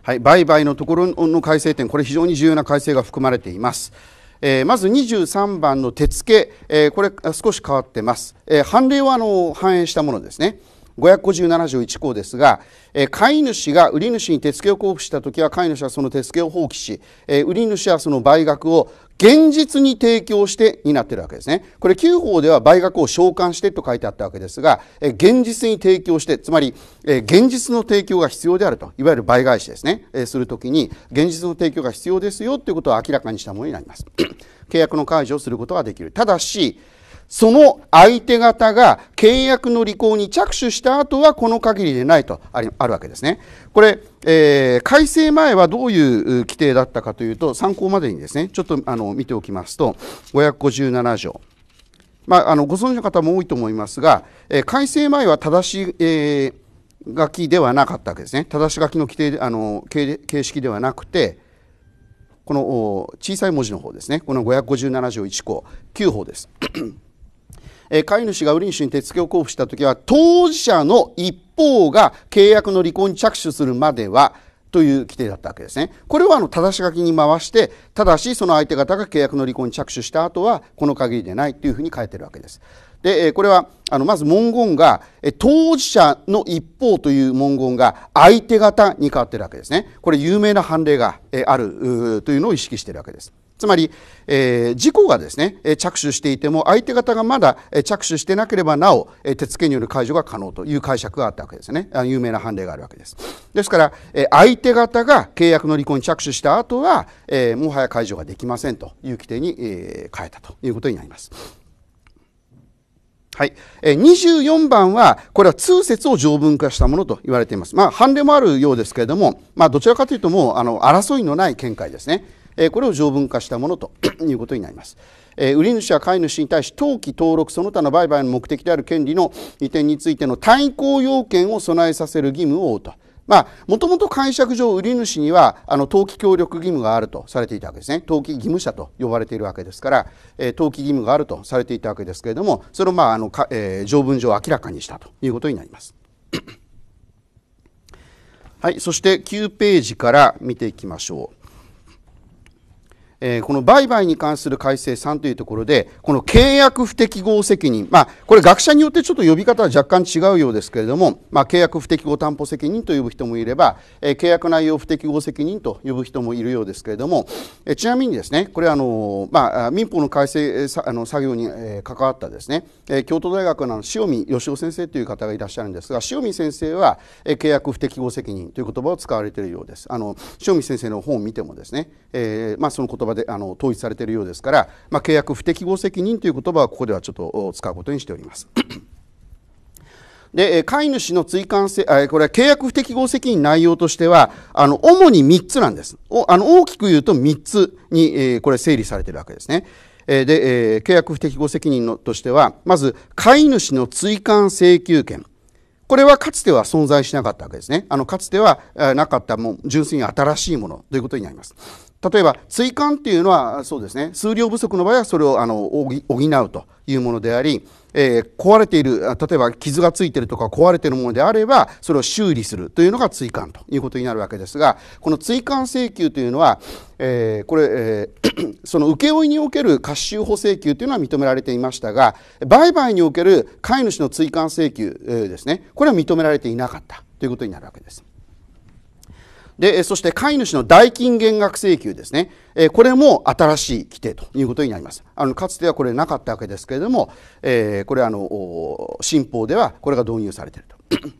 はい、売買のところの改正点、これ非常に重要な改正が含まれています。えー、まず23番の手付け、えー、これ少し変わってます。えー、判例はあの反映したものですね。557条1項ですが、えー、買い主が売り主に手付を交付したときは、買い主はその手付を放棄し、えー、売り主はその売額を現実に提供してになってるわけですね。これ旧法では売額を償還してと書いてあったわけですが、え現実に提供して、つまり、え現実の提供が必要であると、いわゆる倍返しですね、えするときに、現実の提供が必要ですよということを明らかにしたものになります。<coughs> 契約の解除をすることができる。ただし、その相手方が契約の履行に着手した後はこの限りでないとあるわけですね。これ、えー、改正前はどういう規定だったかというと、参考までにですね、ちょっとあの見ておきますと、557条。まあ、あのご存知の方も多いと思いますが、えー、改正前は正しえー、書きではなかったわけですね。正し書きの規定あの形式ではなくて、この小さい文字の方ですね、この557条1項、9法です。え飼い主が売り主に手付を交付した時は当事者の一方が契約の履行に着手するまではという規定だったわけですね。これはあの正し書きに回して、ただしその相手方が契約の履行に着手した後はこの限りでないというふうに書いてるわけです。で、これはあのまず文言が当事者の一方という文言が相手方に変わってるわけですね。これ有名な判例があるというのを意識してるわけです。つまり、えー、事故がですね着手していても相手方がまだ着手してなければなお手付けによる解除が可能という解釈があったわけですね有名な判例があるわけですですから相手方が契約の履行に着手した後は、えー、もはや解除ができませんという規定に、え変えたということになりますはい、24番は、これは通説を条文化したものと言われています。まあ、判例もあるようですけれども、まあ、どちらかというと、もうあの争いのない見解ですね。えこれを条文化したものと <clears throat> いうことになります。え売り主は買い主に対し登記登録その他の売買の目的である権利の移転についての対抗要件を備えさせる義務を負うと。まあ、もともと解釈上、売り主には、あの、登記協力義務があるとされていたわけですね。登記義務者と呼ばれているわけですから、え登記義務があるとされていたわけですけれども、それを、まあ、あの、かえ条文上明らかにしたということになります。<clears throat> はい、そして9ページから見ていきましょう。えー、この売買に関する改正3というところで、この契約不適合責任、まあ、これ学者によってちょっと呼び方は若干違うようですけれども、まあ、契約不適合担保責任と呼ぶ人もいれば、えー、契約内容不適合責任と呼ぶ人もいるようですけれども、えー、ちなみにですね、これあの、まあ、民法の改正あの作業に、えー、関わったですね、えー、京都大学の塩見義雄先生という方がいらっしゃるんですが、塩見先生は、えー、契約不適合責任という言葉を使われているようです。あの塩見先生の本を見てもですね、えーまあ、その言葉葉であの統一されているようですから、まあ、契約不適合責任という言葉はここではちょっと使うことにしております。<clears throat> で飼い主の追加せこれは契約不適合責任内容としてはあの主に3つなんですおあの大きく言うと3つに、えー、これ整理されているわけですねで、えー、契約不適合責任のとしてはまず飼い主の追加請求権これはかつては存在しなかったわけですねあのかつてはなかったもう純粋に新しいものということになります例えば追間っていうのはそうですね数量不足の場合はそれをあの補うというものであり、えー、壊れている例えば傷がついているとか壊れているものであればそれを修理するというのが追間ということになるわけですがこの追間請求というのは、えー、これ、えー、<coughs> その請負における貸収補請求というのは認められていましたが売買における飼い主の追間請求、えー、ですねこれは認められていなかったということになるわけです。でそして飼い主の代金減額請求ですね、えこれも新しい規定ということになりますあのかつてはこれなかったわけですけれども、えこれあの新法ではこれが導入されていると。<coughs>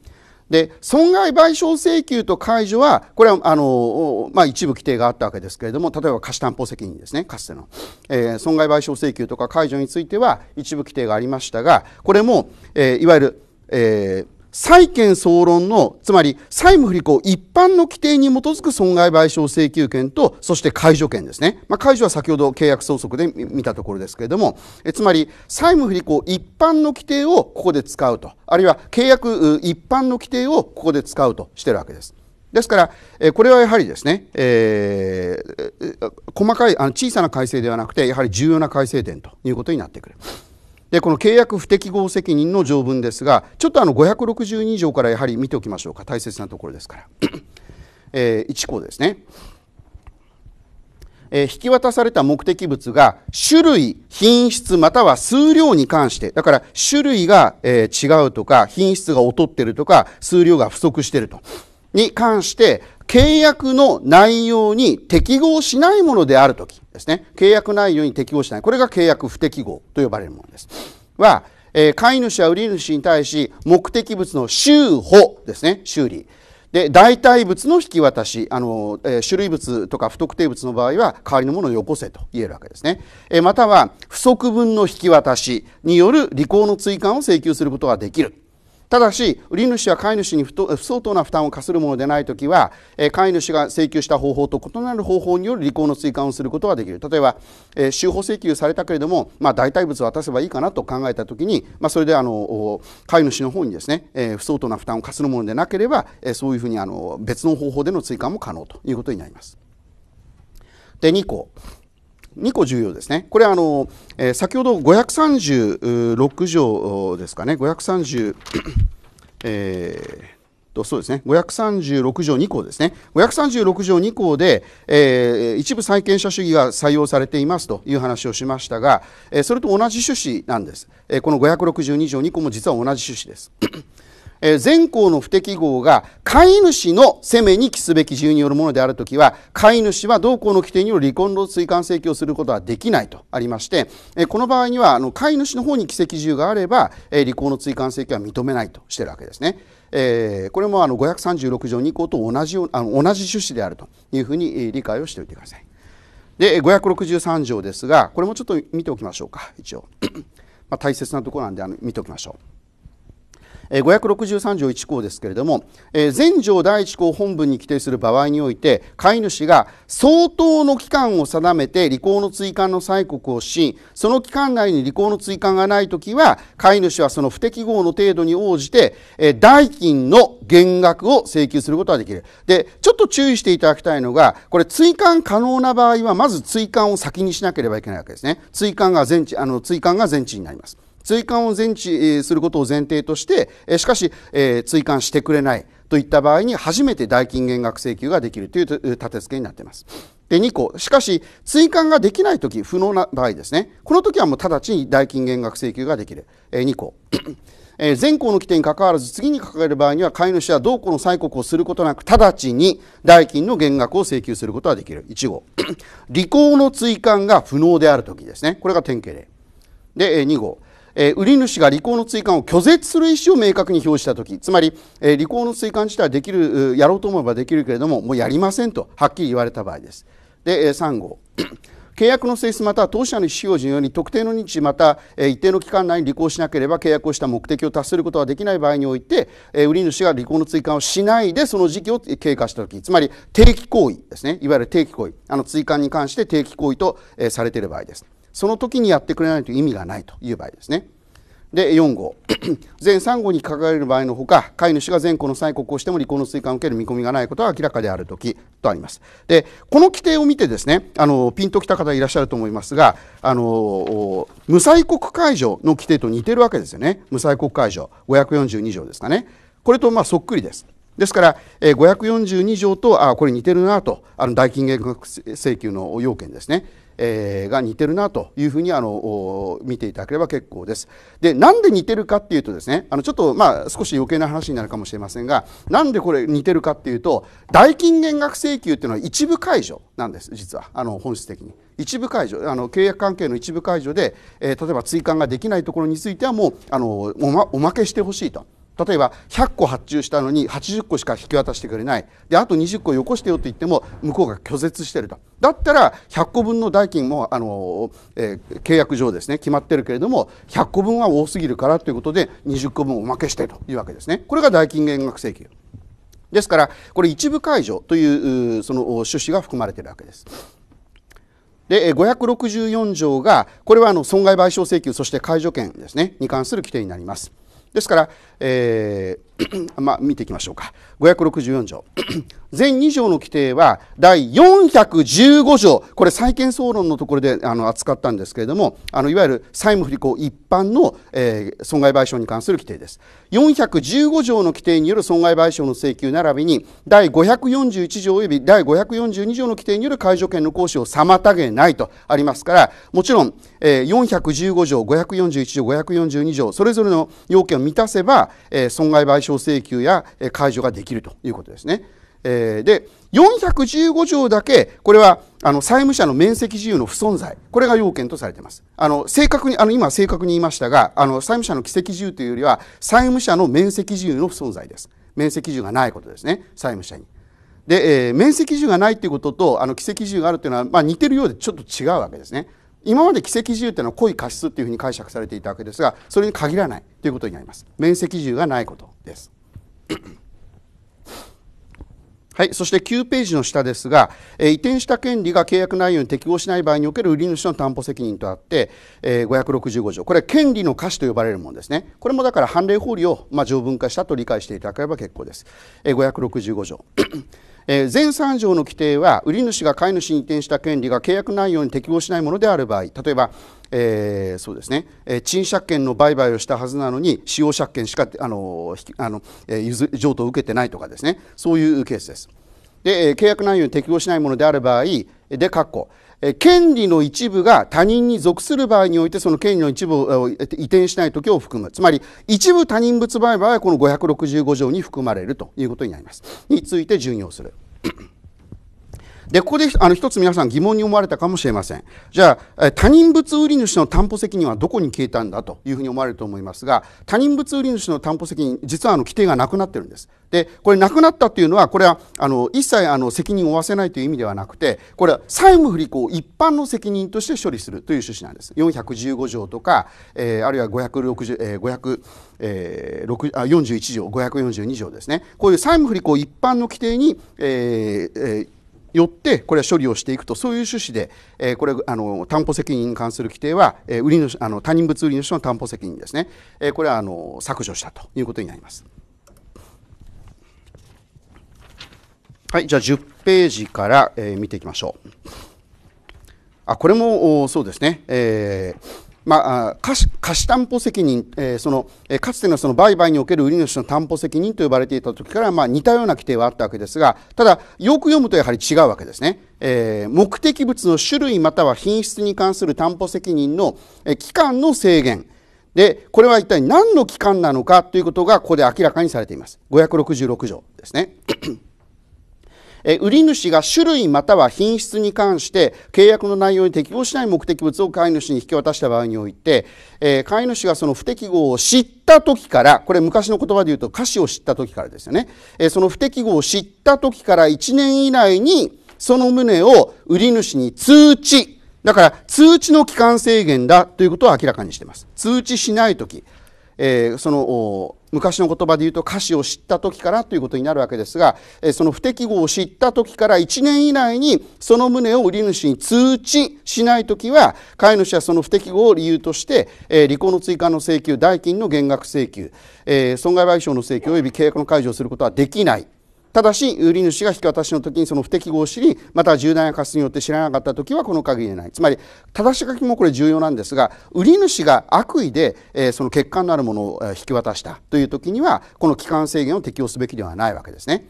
で損害賠償請求と解除はこれはあの、まあ、一部規定があったわけですけれども例えば貸し担保責任ですねかつての、えー、損害賠償請求とか解除については一部規定がありましたがこれも、えー、いわゆる、えー債権総論の、つまり債務不履行一般の規定に基づく損害賠償請求権と、そして解除権ですね。まあ、解除は先ほど契約総則で見たところですけれども、えつまり債務不履行一般の規定をここで使うと、あるいは契約一般の規定をここで使うとしてるわけです。ですから、えこれはやはりですね、えー、細かいあの小さな改正ではなくて、やはり重要な改正点ということになってくる。でこの契約不適合責任の条文ですがちょっとあの562条からやはり見ておきましょうか大切なところですから、<coughs> えー、1項ですね、えー、引き渡された目的物が種類品質または数量に関してだから種類が、えー、違うとか品質が劣ってるとか数量が不足してるとに関して、契約の内容に適合しないものであるときですね。契約内容に適合しない。これが契約不適合と呼ばれるものです。は、えー、飼い主は売り主に対し、目的物の修補ですね、修理。で代替物の引き渡しあの、えー、種類物とか不特定物の場合は代わりのものをよこせと言えるわけですね、えー、または不足分の引き渡しによる履行の追加を請求することができるただし売り主は飼い主に不相当な負担を課するものでないときは、飼い主が請求した方法と異なる方法による履行の追加をすることができる例えば、え修法請求されたけれども、まあ、代替物を渡せばいいかなと考えたときに、まあ、それであの飼い主の方にですね、不相当な負担を課するものでなければ、そういうふうにあの別の方法での追加も可能ということになります。で2項2個重要ですね、これあの、えー、先ほど536条ですかね、530、<clears throat> えーそうですね、536条2項ですね、536条2項で、えー、一部債権者主義が採用されていますという話をしましたが、えー、それと同じ趣旨なんです、えー、この562条2項も実は同じ趣旨です。全項の不適合が飼い主の責めに帰すべき自由によるものであるときは飼い主は同行の規定による離婚の追加請求をすることはできないとありまして、この場合には飼い主の方に帰責自由があれば、離婚の追加請求は認めないとしているわけですね。これもあの536条2項と同じ同じ趣旨であるというふうに理解をしておいてください。で563条ですがこれもちょっと見ておきましょうか一応、<coughs> まあ、大切なところなんであの見ておきましょう。563条1項ですけれども、全条第1項本文に規定する場合において、飼い主が相当の期間を定めて履行の追加の催告をし、その期間内に履行の追加がないときは、飼い主はその不適合の程度に応じて、代金の減額を請求することができる。で、ちょっと注意していただきたいのが、これ追加可能な場合は、まず追加を先にしなければいけないわけですね。追加が全治、あの、追加が全治になります。追加を全治することを前提として、しかし、え追加してくれないといった場合に初めて代金減額請求ができるという立て付けになっています。で、2個。しかし、追加ができないとき、不能な場合ですね。このときはもう直ちに代金減額請求ができる。えー、2個。えー、前項の規定に関わらず次に掲げる場合には飼い主は同項の催告をすることなく直ちに代金の減額を請求することができる1号 <coughs> 履行の追加が不能であるときですねこれが典型例で2号えー、売り主が履行の追加を拒絶する意思を明確に表した時つまり、えー、履行の追加自体はできるやろうと思えばできるけれどももうやりませんとはっきり言われた場合です。で、え3号 <clears throat> 契約の性質または当社の思表示のように特定の日また一定の期間内に履行しなければ契約をした目的を達することができない場合において売り主が履行の追加をしないでその時期を経過した時つまり定期行為ですねいわゆる定期行為あの追加に関して定期行為とされている場合です。その時にやってくれないと意味がないという場合ですね。で4号全3 <clears throat> 号に掲げれる場合のほか飼い主が全戸の催告をしても離婚の追加を受ける見込みがないことは明らかであるときとありますでこの規定を見てですねあのピンときた方いらっしゃると思いますがあの無催告解除の規定と似てるわけですよね無催告解除542条ですかねこれとまあそっくりですですから、542条とあこれ似てるなとあの代金減額請求の要件ですねえー、が似てるなというふうにあの見ていただければ結構です。で、なんで似てるかっていうとですね、あのちょっとまあ少し余計な話になるかもしれませんが、なんでこれ似てるかっていうと、代金減額請求っていうのは一部解除なんです、実は、あの本質的に。一部解除あの契約関係の一部解除で、えー、例えば追加ができないところについてはもうあのおまおまけしてほしいと。例えば100個発注したのに80個しか引き渡してくれないであと20個よこしてよって言っても向こうが拒絶してるとだったら100個分の代金もあの、えー、契約上ですね決まってるけれども100個分は多すぎるからということで20個分おまけしてというわけですねこれが代金減額請求ですからこれ一部解除というその趣旨が含まれているわけです。で564条がこれはあの損害賠償請求そして解除権ですねに関する規定になります。ですから、え <clears throat> まあ、見ていきましょうか。564条。<clears throat> 全2条の規定は、第415条、これ、債権総論のところであの扱ったんですけれども、あのいわゆる債務不履行一般の、えー、損害賠償に関する規定です。415条の規定による損害賠償の請求並びに、第541条及び第542条の規定による解除権の行使を妨げないとありますから、もちろん、えー、415条、541条、542条、それぞれの要件を満たせば、えー、損害賠償償請求や解除ができるということですね。えで415条だけこれはあの債務者の面積自由の不存在これが要件とされていますあの正確にあの今正確に言いましたがあの債務者の奇跡自由というよりは債務者の面積自由の不存在です面積自由がないことですね債務者にで、えー、面積自由がないということとあの奇跡自由があるというのは、まあ、似てるようでちょっと違うわけですね今まで跡自由というのは濃い過失というふうに解釈されていたわけですがそれに限らないということになります面積由がないことです <coughs> はい、そして9ページの下ですが、え移転した権利が契約内容に適合しない場合における売り主の担保責任とあって、えー、565条これは権利の可視と呼ばれるものですねこれもだから判例法理を、まあ、条文化したと理解していただければ結構です、えー、565条えー、全3条の規定は売り主が買い主に移転した権利が契約内容に適合しないものである場合例えば、えー、そうですね、えー、賃借権の売買をしたはずなのに使用借権しかあのあの、えー、譲渡を受けてないとかですねそういうケースです。で、え契約内容に適合しないものである場合でっこ権利の一部が他人に属する場合においてその権利の一部を移転しない時を含むつまり一部他人物売買はこの565条に含まれるということになりますについて順用するで、ここであの一つ皆さん疑問に思われたかもしれません。じゃあ、他人物売り主の担保責任はどこに消えたんだというふうに思われると思いますが、他人物売り主の担保責任、実はあの規定がなくなってるんです。で、これなくなったというのは、これはあの一切あの責任を負わせないという意味ではなくて、これは債務不履行を一般の責任として処理するという趣旨なんです。415条とか、えー、あるいは560、えー、500、えー、あ41条、542条ですね、こういう債務不履行一般の規定に、えーえー、よってこれは処理をしていくとそういう趣旨で、えこれあの担保責任に関する規定は、え売り主あの他人物売り主の担保責任ですね、えこれはあの削除したということになります。はい、じゃあ10ページから、え見ていきましょう。あこれもそうですね、えーまあ、貸し担保責任、えー、そのかつてのその売買における売り主の担保責任と呼ばれていた時から、まあ、似たような規定はあったわけですがただよく読むとやはり違うわけですね、えー、目的物の種類または品質に関する担保責任の、え期間の制限でこれは一体何の期間なのかということがここで明らかにされています566条ですね売り主が種類または品質に関して契約の内容に適合しない目的物を買い主に引き渡した場合において、え買い主がその不適合を知った時からこれ昔の言葉で言うと歌詞を知った時からですよね、えその不適合を知った時から1年以内にその旨を売り主に通知だから通知の期間制限だということを明らかにしています通知しない時えー、その昔の言葉で言うと歌詞を知った時からということになるわけですが、えー、その不適合を知った時から1年以内にその旨を売り主に通知しない時は飼い主はその不適合を理由として、えー、離婚の追加の請求代金の減額請求、え損害賠償の請求及び契約の解除をすることはできない。ただし売り主が引き渡しの時にその不適合を知りまた重大な過失によって知らなかった時はこの限りでないつまり正し書きもこれ重要なんですが売り主が悪意で、えー、その欠陥のあるものを引き渡したという時にはこの期間制限を適用すべきではないわけですね。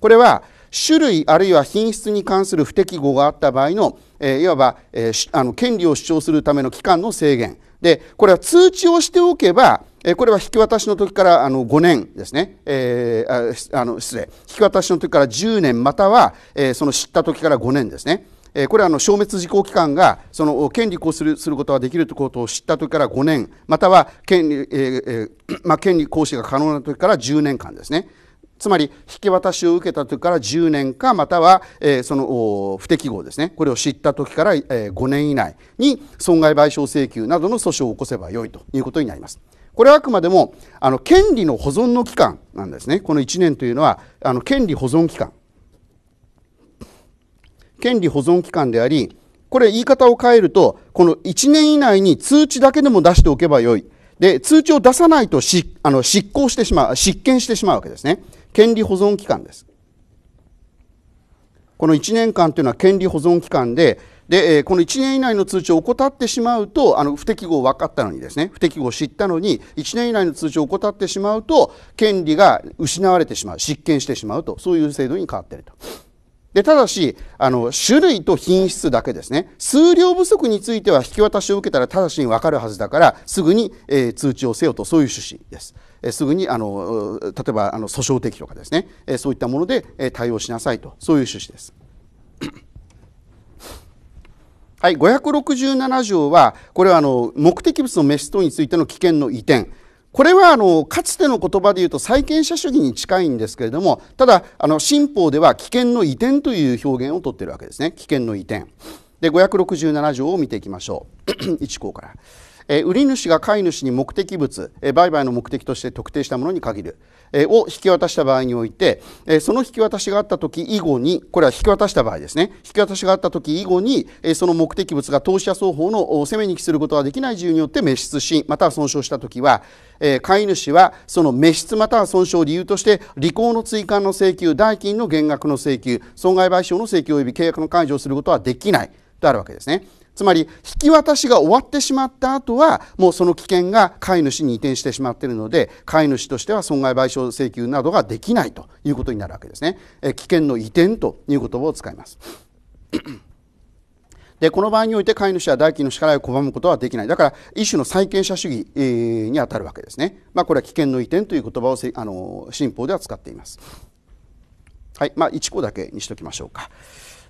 これは種類あるいは品質に関する不適合があった場合の、えー、いわば、えー、あの権利を主張するための期間の制限でこれは通知をしておけばこれは引き渡しの時からあの5年ですね、えー、あの失礼、引き渡しの時から10年、または、えー、その知った時から5年ですね、えー、これはあの消滅時効期間がその権利行使することができるということを知った時から5年、または権利,、えーまあ、権利行使が可能な時から10年間ですね。つまり引き渡しを受けた時から10年かまたは、えー、その不適合ですねこれを知った時から、え5年以内に損害賠償請求などの訴訟を起こせばよいということになります。これはあくまでもあの権利の保存の期間なんですねこの1年というのはあの権利保存期間権利保存期間でありこれ言い方を変えるとこの1年以内に通知だけでも出しておけばよいで通知を出さないとしあの執行してしまう執権してしまうわけですね権利保存期間ですこの1年間というのは権利保存期間でで、えこの1年以内の通知を怠ってしまうとあの不適合分かったのにですね不適合を知ったのに1年以内の通知を怠ってしまうと権利が失われてしまう失権してしまうとそういう制度に変わっていると。でただしあの種類と品質だけですね数量不足については引き渡しを受けたら直ちに分かるはずだからすぐに、えー、通知をせよとそういう趣旨です。えー、すぐにあの例えばあの訴訟的とかですね、えー、そういったもので、え対応しなさいとそういう趣旨です。はい、567条はこれはあの目的物の滅失等についての危険の移転これはあのかつての言葉で言うと債権者主義に近いんですけれどもただあの新法では危険の移転という表現を取っているわけですね危険の移転で567条を見ていきましょう1 <clears throat> 項から。え売り主が買い主に目的物、え売買の目的として特定したものに限る、えを引き渡した場合において、えその引き渡しがあった時以後にこれは引き渡した場合ですね引き渡しがあった時以後に、えその目的物が投資者双方の責めに来することはできない自由によって滅失しまたは損傷した時は、え買い主はその滅失または損傷を理由として履行の追加の請求代金の減額の請求損害賠償の請求及び契約の解除をすることはできないとあるわけですね。つまり引き渡しが終わってしまった後はもうその危険が飼い主に移転してしまっているので飼い主としては損害賠償請求などができないということになるわけですね。え危険の移転という言葉を使います。でこの場合において飼い主は代金の支払いを拒むことはできないだから一種の債権者主義、にあたるわけですね、まあ、これは危険の移転という言葉をあの新法では使っていますはいまあ1個だけにしておきましょうか。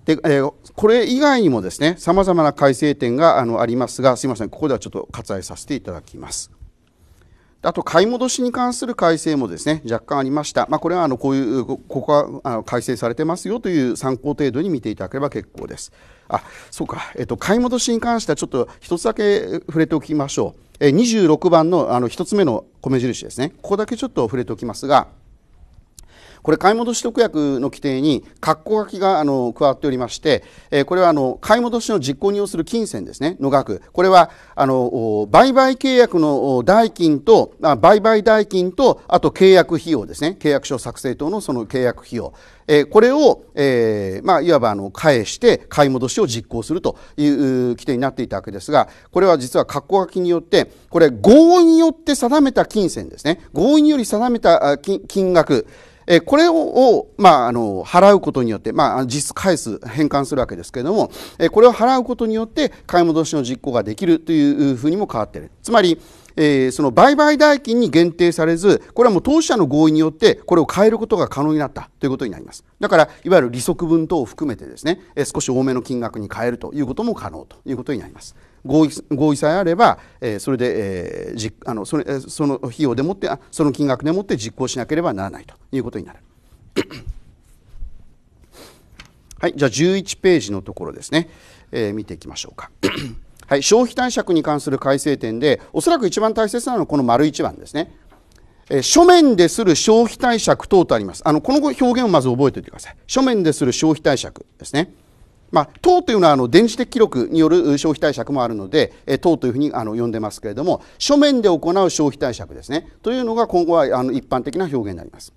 で、えー、これ以外にもですねさまざまな改正点があのありますがすいませんここではちょっと割愛させていただきます。あと買い戻しに関する改正もですね若干ありました、まあ、これはあのこういうここはあの改正されてますよという参考程度に見ていただければ結構です。あそうか、えっと、買い戻しに関してはちょっと一つだけ触れておきましょう。え26番のあの1つ目の米印ですね、ここだけちょっと触れておきますが。これ買い戻し特約の規定に括弧書きがあの加わっておりまして、えー、これはあの買い戻しの実行に要する金銭ですねの額これはあの売買契約の代金とあ売買代金とあと契約費用ですね契約書作成等のその契約費用、えー、これを、えーまあ、いわばあの返して買い戻しを実行するという規定になっていたわけですがこれは実は括弧書きによってこれ合意によって定めた金銭ですね合意により定めた金額えこれを、まあ、あの払うことによって、まあ、実質返す返還するわけですけれども、えこれを払うことによって買い戻しの実行ができるというふうにも変わっているつまりえー、その売買代金に限定されず、これはもう当事者の合意によって、これを変えることが可能になったということになります。だから、いわゆる利息分等を含めてですね、え少し多めの金額に変えるということも可能ということになります。合意合意さえあれば、えー、それで、えー、じあのそれその費用でもってその金額でもって実行しなければならないということになる。<coughs> はい、じゃあ11ページのところですね、えー、見ていきましょうか。<coughs> はい、消費貸借に関する改正点で、おそらく一番大切なのはこの丸1番ですね。えー、書面でする消費貸借等とあります。あのこの表現をまず覚えておいてください。書面でする消費貸借ですね。まあ、党というのはあの電磁的記録による消費貸借もあるので、え党というふうにあの呼んでますけれども書面で行う消費貸借ですねというのが今後はあの一般的な表現になります。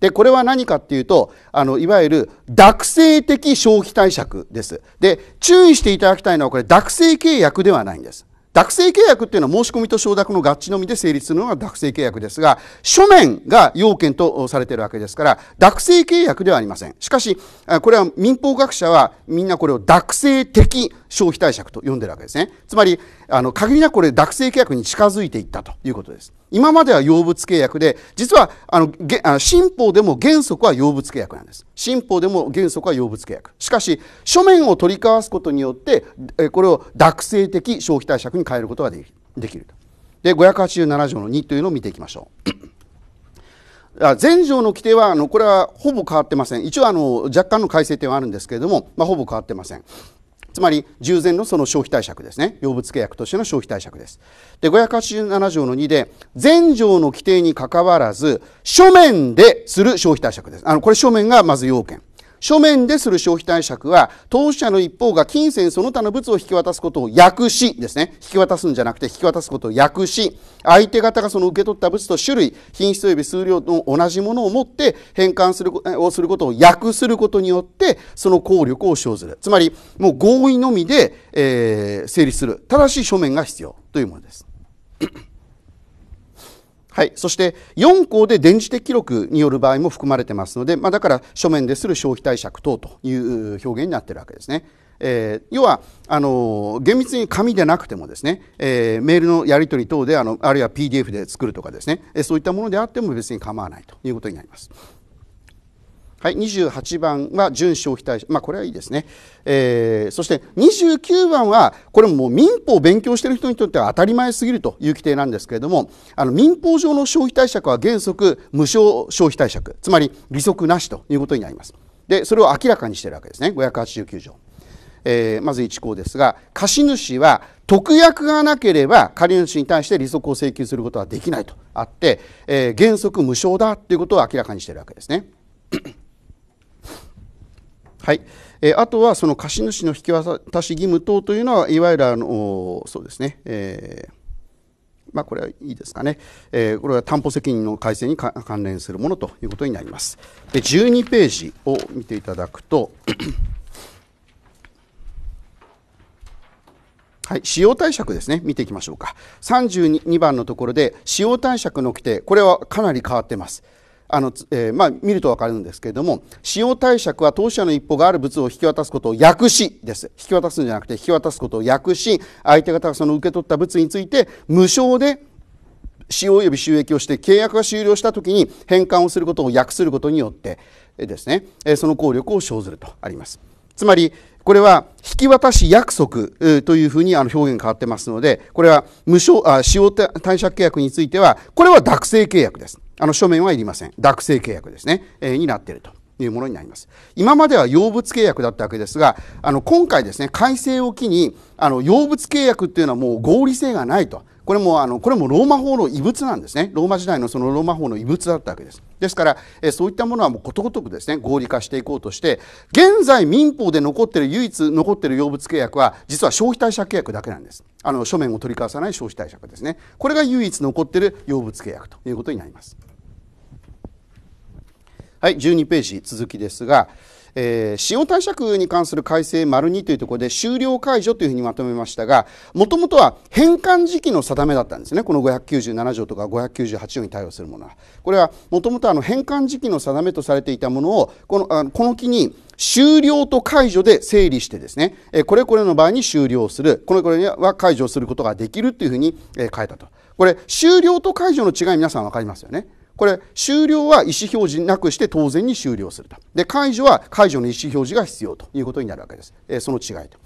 でこれは何かっていうとあのいわゆる惰性的消費貸借ですで注意していただきたいのはこれ惰性契約ではないんです諾生契約っていうのは申し込みと承諾の合致のみで成立するのが諾生契約ですが書面が要件とされているわけですから諾生契約ではありませんしかしこれは民法学者はみんなこれを諾生的消費貸借と呼んでるわけですねつまりあの限りなくこれ諾生契約に近づいていったということです今までは用物契約で実はあのあの新法でも原則は用物契約なんです新法でも原則は用物契約しかし書面を取り交わすことによってこれを惰性的消費貸借に変えることができできるとで587条の2というのを見ていきましょう <clears throat> 前条の規定はあのこれはほぼ変わってません一応あの若干の改正点はあるんですけれども、まあ、ほぼ変わってませんつまり従前のその消費貸借ですね用物契約としての消費貸借ですで587条の2で全条の規定にかかわらず書面でする消費貸借ですあのこれ書面がまず要件書面でする消費貸借は、当事者の一方が金銭その他の物を引き渡すことを訳し、ですね。引き渡すんじゃなくて引き渡すことを訳し、相手方がその受け取った物と種類、品質及び数量の同じものを持って返還するをすることを訳することによって、その効力を生ずる。つまり、もう合意のみで、えー、成立する。ただし書面が必要というものです。はい、そして4項で電磁的記録による場合も含まれてますので、まあ、だから書面でする消費貸借等という表現になってるわけですね。えー、要はあのー、厳密に紙でなくてもですね、えー、メールのやり取り等であのあるいは PDF で作るとかですね、えそういったものであっても別に構わないということになります。はい、28番は準消費対象、まあ、これはいいですね、えー、そして29番はこれもう民法を勉強している人にとっては当たり前すぎるという規定なんですけれどもあの民法上の消費貸借は原則無償消費貸借つまり利息なしということになりますでそれを明らかにしているわけですね589条、えー、まず1項ですが貸主は特約がなければ借り主に対して利息を請求することはできないとあって、えー、原則無償だということを明らかにしているわけですね。はい、えあとはその貸主の引き渡し義務等というのは、いわゆるあのそうですね、えーまあ、これはいいですかね、えー、これは担保責任の改正に関連するものということになります。で12ページを見ていただくと、<clears throat> はい、使用貸借ですね、見ていきましょうか。32番のところで、使用貸借の規定、これはかなり変わってます。あの、えー、まあ、見ると分かるんですけれども使用貸借は当社の一歩がある物を引き渡すことを訳しです引き渡すんじゃなくて引き渡すことを訳し相手方がその受け取った物について無償で使用及び収益をして契約が終了した時に返還をすることを訳することによってですねその効力を生ずるとありますつまりこれは引き渡し約束というふうにあの表現変わってますのでこれは無償あ使用貸借契約についてはこれは学生契約ですあの書面はいりません。学生契約ですね、えー、になっていると。いうものになります今までは養物契約だったわけですがあの今回ですね改正を機にあの養物契約っていうのはもう合理性がないとこれもあのこれもローマ法の遺物なんですねローマ時代のそのローマ法の遺物だったわけですですからえそういったものはもうことごとくですね合理化していこうとして現在民法で残ってる唯一残ってる養物契約は実は消費貸借契約だけなんですあの書面を取り交わさない消費貸借ですねこれが唯一残ってる養物契約ということになりますはい、12ページ続きですが、えー、使用貸借に関する改正丸2というところで終了解除というふうにまとめましたがもともとは返還時期の定めだったんですねこの597条とか598条に対応するものはこれはもともと返還時期の定めとされていたものをこのあのこの期に終了と解除で整理してですね、えー、これこれの場合に終了するこれこれは解除することができるというふうに、えー、変えたとこれ終了と解除の違い皆さん分かりますよねこれ、終了は意思表示なくして当然に終了すると。で、解除は解除の意思表示が必要ということになるわけです。えその違いと。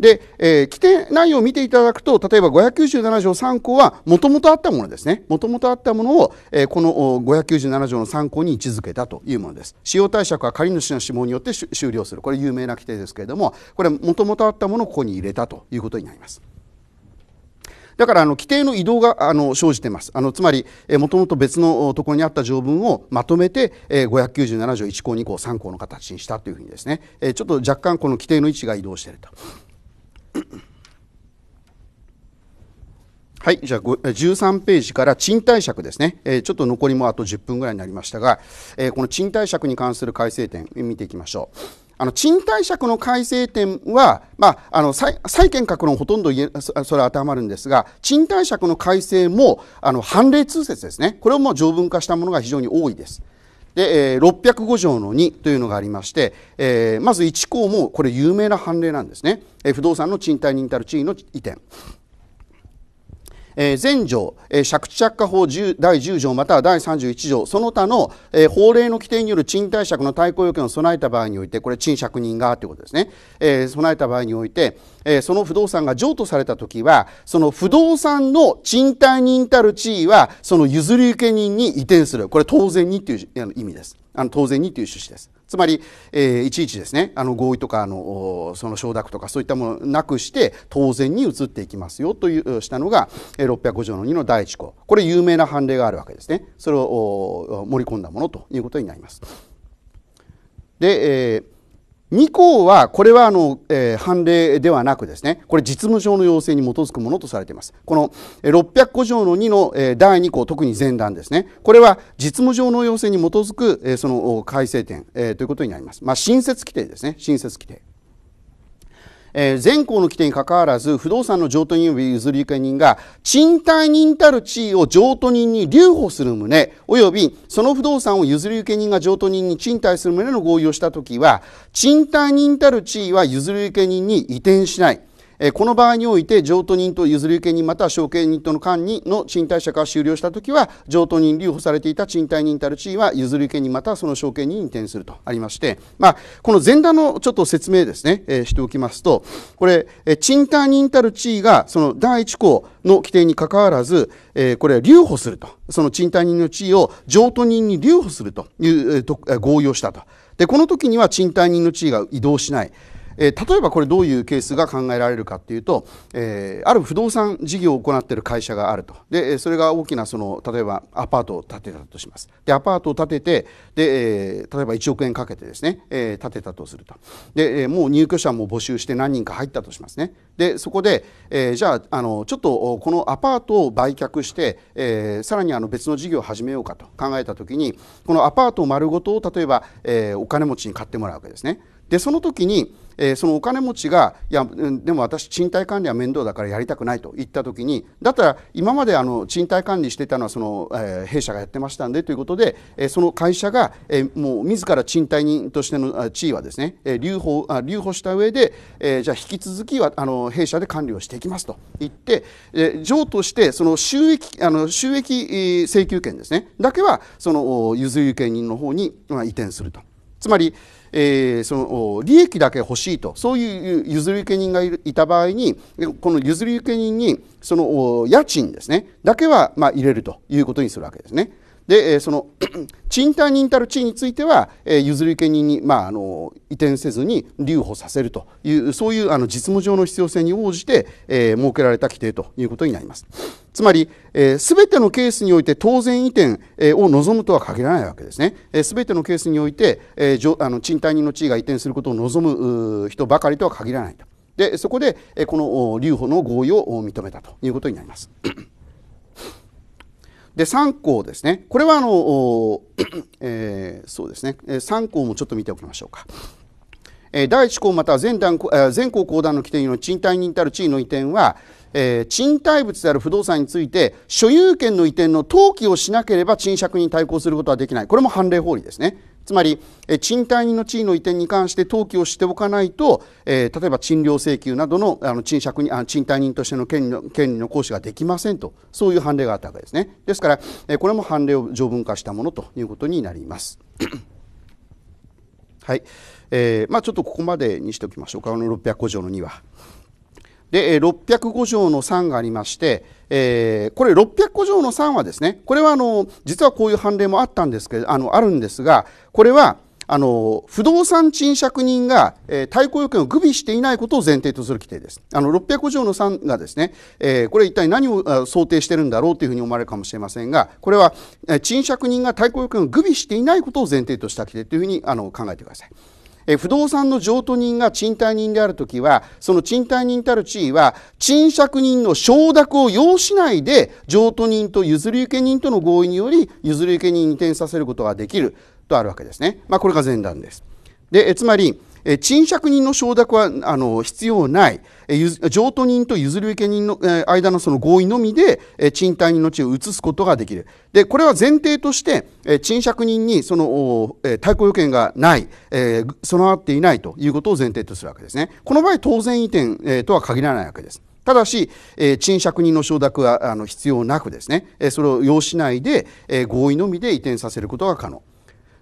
で、えー、規定内容を見ていただくと、例えば597条3項は、もともとあったものですね。もともとあったものを、えー、この597条の3項に位置づけたというものです。使用貸借は借主の指紋によって終了する。これ有名な規定ですけれども、これもともとあったものをここに入れたということになります。だからあの規定の移動があの生じていますあのつまりもともと別のところにあった条文をまとめて597条1項2項3項の形にしたというふうにですねちょっと若干この規定の位置が移動していると。<coughs> はい、じゃあ13ページから賃貸借ですね、えー、ちょっと残りもあと10分ぐらいになりましたが、えー、この賃貸借に関する改正点見ていきましょう。あの賃貸借の改正点は、まあ、あの債権確論ほとんどそれは当てはまるんですが賃貸借の改正もあの判例通説ですねこれをもう条文化したものが非常に多いです。で、えー、605条の2というのがありまして、えー、まず1項もこれ有名な判例なんですね、えー、不動産の賃貸人たる地位の移転え全条、え借地借家法第10条または第31条その他の、え法令の規定による賃貸借の対抗要件を備えた場合においてこれ賃借人がということですね、え備えた場合において、えその不動産が譲渡された時はその不動産の賃貸人たる地位はその譲り受け人に移転するこれ当然にという意味ですあの当然にという趣旨ですつまり、えー、いちいちですねあの合意とかあのその承諾とかそういったものなくして当然に移っていきますよというしたのが605条の2の第1項これ有名な判例があるわけですねそれを盛り込んだものということになります。で、えー2項は、これはあの、えー、判例ではなくですね、これ実務上の要請に基づくものとされています。この605条の2の、えー、第2項、特に前段ですね、これは実務上の要請に基づく、えー、その改正点、えー、ということになります。まあ、新設規定ですね、新設規定。え全項の規定にかかわらず不動産の譲渡人及び譲り受け人が賃貸人たる地位を譲渡人に留保する旨及びその不動産を譲り受け人が譲渡人に賃貸する旨の合意をした時は賃貸人たる地位は譲り受け人に移転しない。この場合において譲渡人と譲り受け人または証券人との間にの賃貸借が終了したときは譲渡人留保されていた賃貸人たる地位は譲り受け人またはその証券人に移転するとありまして、まあ、この前段のちょっと説明ですね、えしておきますとこれ、賃貸人たる地位がその第1項の規定にかかわらず、えこれは留保するとその賃貸人の地位を譲渡人に留保するという、え合意をしたとでこの時には賃貸人の地位が移動しない。えー、例えばこれどういうケースが考えられるかっていうと、えー、ある不動産事業を行っている会社があるとでそれが大きなその例えばアパートを建てたとしますでアパートを建ててで、えー、例えば1億円かけてですね、えー、建てたとするとで、えもう入居者も募集して何人か入ったとしますねでそこで、えー、じゃああのちょっとこのアパートを売却して、えー、さらにあの別の事業を始めようかと考えた時にこのアパート丸ごとを例えば、えー、お金持ちに買ってもらうわけですねでその時にえー、そのお金持ちがいやでも私賃貸管理は面倒だからやりたくないと言った時にだったら今まであの賃貸管理してたのはその、えー、弊社がやってましたんでということで、えー、その会社が、えー、もう自ら賃貸人としての地位はですね、えー、留保あ留保した上で、えー、じゃあ引き続きはあの弊社で管理をしていきますと言って、えー、譲渡してその収益あの収益請求権ですねだけはその譲り受け人の方に移転すると。つまりえー、その利益だけ欲しいとそういう譲り受け人がいた場合にこの譲り受け人にその家賃ですねだけはま入れるということにするわけですね。で、その <clears throat> 賃貸人たる地位については、譲り受け人に、まあ、あの移転せずに留保させるというそういうあの実務上の必要性に応じて、えー、設けられた規定ということになります。つまり、す、えー、べ、てのケースにおいて当然移転、を望むとは限らないわけですね。す、え、べ、てのケースにおいて、えー、あの賃貸人の地位が移転することを望む人ばかりとは限らないと。でそこで、えこの留保の合意を認めたということになります。で3項ですねこれはあの、えー、そうですね3項もちょっと見ておきましょうか。第1項または全団全項公団の規定の賃貸人たる地位の移転は、えー、賃貸物である不動産について所有権の移転の登記をしなければ賃借に対抗することはできないこれも判例法理ですね。つまり、え賃貸人の地位の移転に関して登記をしておかないと、えー、例えば賃料請求などのあの賃借にあ賃貸人としての権利の権利の行使ができませんとそういう判例があったわけですねですから、えこれも判例を条文化したものということになります。<clears throat> はいえーまあ、ちょっとここまでにしておきましょうか、あの605条の2は。で、え605条の3がありまして、えー、これ6 0五条の3はですねこれはあの実はこういう判例もあったんですけどあのあるんですがこれはあの不動産賃借人が、えー、対抗要件を具備していないことを前提とする規定です。あの605条の3がですね、えー、これ一体何を想定してるんだろうというふうに思われるかもしれませんが、これは、えー、賃借人が対抗要件を具備していないことを前提とした規定というふうにあの考えてください。え不動産の譲渡人が賃貸人であるときはその賃貸人たる地位は賃借人の承諾を要しないで譲渡人と譲り受け人との合意により譲り受け人に移転させることができるとあるわけですね、まあ、これが前段ですでえつまりえ賃借人の承諾はあの必要ない、譲渡人と譲り受け人の、間のその合意のみで、え賃貸人の地を移すことができる。で、これは前提として、え賃借人にその、え対抗要件がない、え備わっていないということを前提とするわけですね。この場合、当然移転、とは限らないわけです。ただし、え賃借人の承諾はあの必要なくですね、えそれを要しないで、え合意のみで移転させることが可能。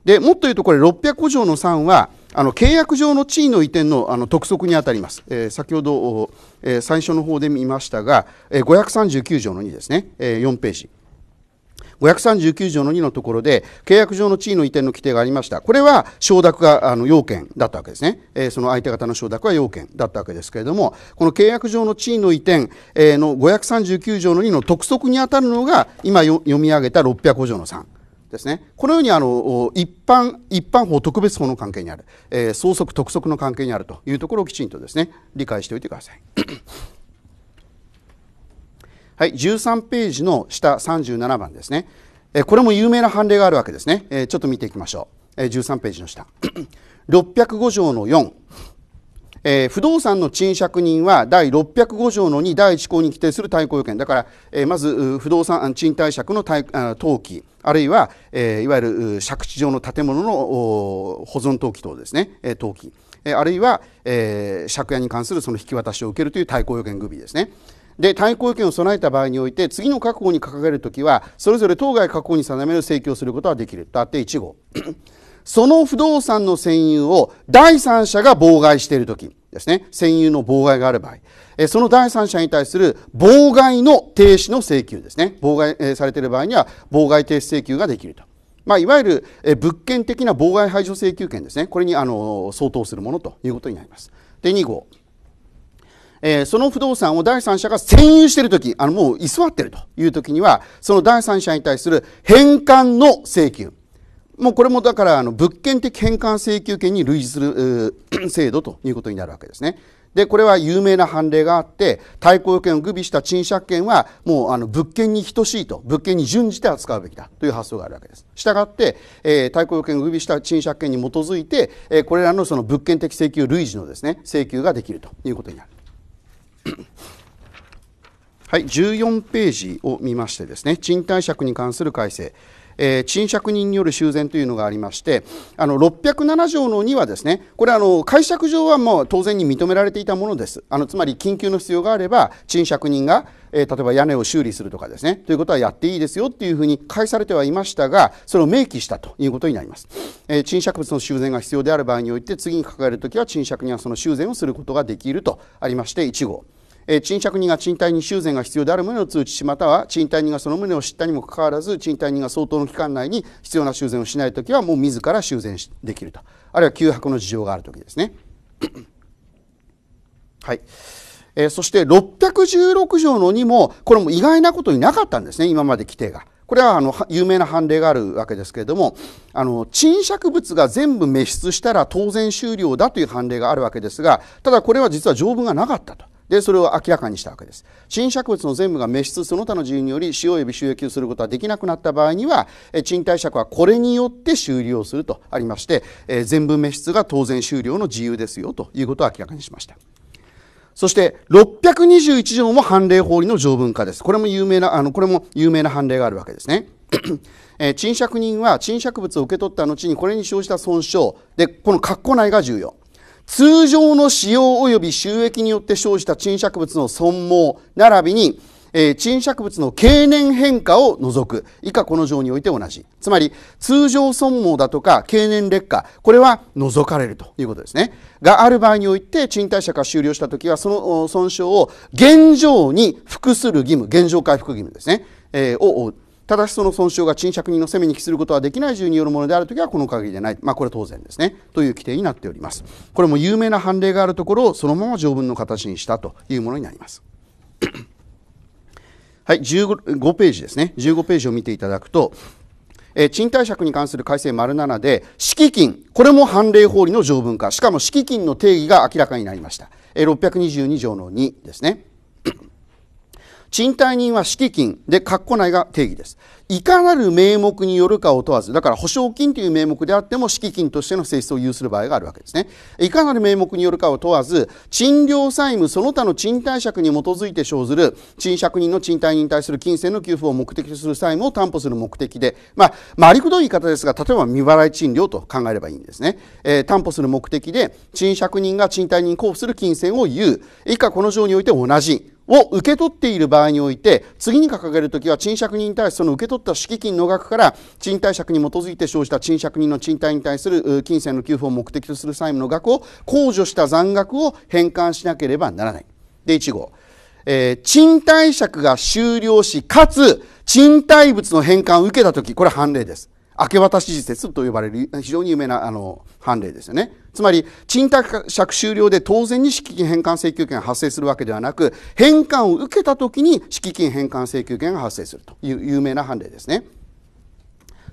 で、もっと言うとこれ605条の3は、あの契約上の地位の移転のあの督促にあたります、えー、先ほど、えー、最初の方で見ましたが、えー、539条の2ですね、えー、4ページ。539条の2のところで契約上の地位の移転の規定がありましたこれは承諾があの要件だったわけですね、えー、その相手方の承諾は要件だったわけですけれどもこの契約上の地位の移転、えー、の539条の2の督促にあたるのが今読み上げた605条の3ですね、このようにあの一般一般法特別法の関係にある、えー、総則特則の関係にあるというところをきちんとですね理解しておいてください。<coughs> はい、13ページの下37番ですね、えー、これも有名な判例があるわけですね、えー、ちょっと見ていきましょう、えー、13ページの下605 <coughs> 条の4えー、不動産の賃借人は第605条の2第1項に規定する対抗要件だから、えー、まず不動産賃貸借の登記あるいは、えー、いわゆる借地上の建物の保存登記等ですね、登記、えあるいは、え借家に関するその引き渡しを受けるという対抗要件具備ですね。で対抗要件を備えた場合において次の確保に掲げるときはそれぞれ当該確保に定める請求をすることはできるとあって1号その不動産の占有を第三者が妨害しているときですね、占有の妨害がある場合、その第三者に対する妨害の停止の請求ですね、妨害されている場合には妨害停止請求ができると。まあ、いわゆる物件的な妨害排除請求権ですね、これにあの相当するものということになります。で、2号。えー、その不動産を第三者が占有しているとき、あのもう居座っているというときには、その第三者に対する返還の請求。もうこれもだからあの物件的返還請求権に類似する <clears throat> 制度ということになるわけですね。でこれは有名な判例があって対抗要件を具備した賃借権はもうあの物件に等しいと物件に準じて扱うべきだという発想があるわけです。したがって、えー、対抗要件を具備した賃借権に基づいて、えー、これらのその物件的請求類似のですね請求ができるということになる。はい、14ページを見ましてですね賃貸借に関する改正えー、賃借人による修繕というのがありましてあの607条の2はですねこれあの解釈上はもう当然に認められていたものですあのつまり緊急の必要があれば賃借人が、えー、例えば屋根を修理するとかですねということはやっていいですよっていうふうに返されてはいましたがそれを明記したということになります、えー、賃借物の修繕が必要である場合において次に書かれるときは賃借人はその修繕をすることができるとありまして1号え賃借人が賃貸に修繕が必要である旨を通知しまたは賃貸人がその旨を知ったにもかかわらず賃貸人が相当の期間内に必要な修繕をしない時はもう自ら修繕できるとあるいは休泊の事情がある時ですね。<clears throat> はいえー、そして616条の2もこれも意外なことになかったんですね今まで規定が。これはあの有名な判例があるわけですけれどもあの賃借物が全部滅出したら当然終了だという判例があるわけですがただこれは実は条文がなかったと。でそれを明らかにしたわけです賃借物の全部が滅失その他の自由により使用及び収益をすることはできなくなった場合には賃貸借はこれによって終了するとありまして、え全部滅失が当然終了の自由ですよということを明らかにしましたそして621条も判例法理の条文化ですこれも有名なあのこれも有名な判例があるわけですねえ賃借人は賃借物を受け取った後にこれに生じた損傷でこの括弧内が重要通常の使用及び収益によって生じた沈借物の損耗、並びに、えー、沈借物の経年変化を除く。以下この条において同じ。つまり、通常損耗だとか経年劣化、これは除かれるということですね。がある場合において、賃貸借が終了したときは、その損傷を現状に服する義務、現状回復義務ですね。えー、を負う。ただしその損傷が賃借人の責めに帰することはできない重によるものであるときはこの限りでない、まあ、これ当然ですねという規定になっておりますこれも有名な判例があるところをそのまま条文の形にしたというものになります <coughs> はい、15ページですね15ページを見ていただくとえ賃貸借に関する改正丸7で、敷金、これも判例法理の条文化、しかも敷金の定義が明らかになりました。えー、622条の2ですね。賃貸人は敷金で、括弧内が定義です。いかなる名目によるかを問わず、だから保証金という名目であっても、敷金としての性質を有する場合があるわけですね。いかなる名目によるかを問わず、賃料債務その他の賃貸借に基づいて生ずる、賃借人の賃貸に対する金銭の給付を目的とする債務を担保する目的で、まあ、回りくどい言い方ですが、例えば未払い賃料と考えればいいんですね。えー、担保する目的で、賃借人が賃貸人に交付する金銭を有、以下この条において同じ。を受け取っている場合において次に掲げるときは賃借人に対してその受け取った敷金の額から賃貸借に基づいて生じた賃借人の賃貸に対する金銭の給付を目的とする債務の額を控除した残額を返還しなければならない。で1号、えー、賃貸借が終了しかつ賃貸物の返還を受けたときこれは判例です。明け渡し時節と呼ばれる非常に有名なあの判例ですよね。つまり、賃貸借終了で当然に敷金返還請求権が発生するわけではなく、返還を受けた時に敷金返還請求権が発生するという有名な判例ですね。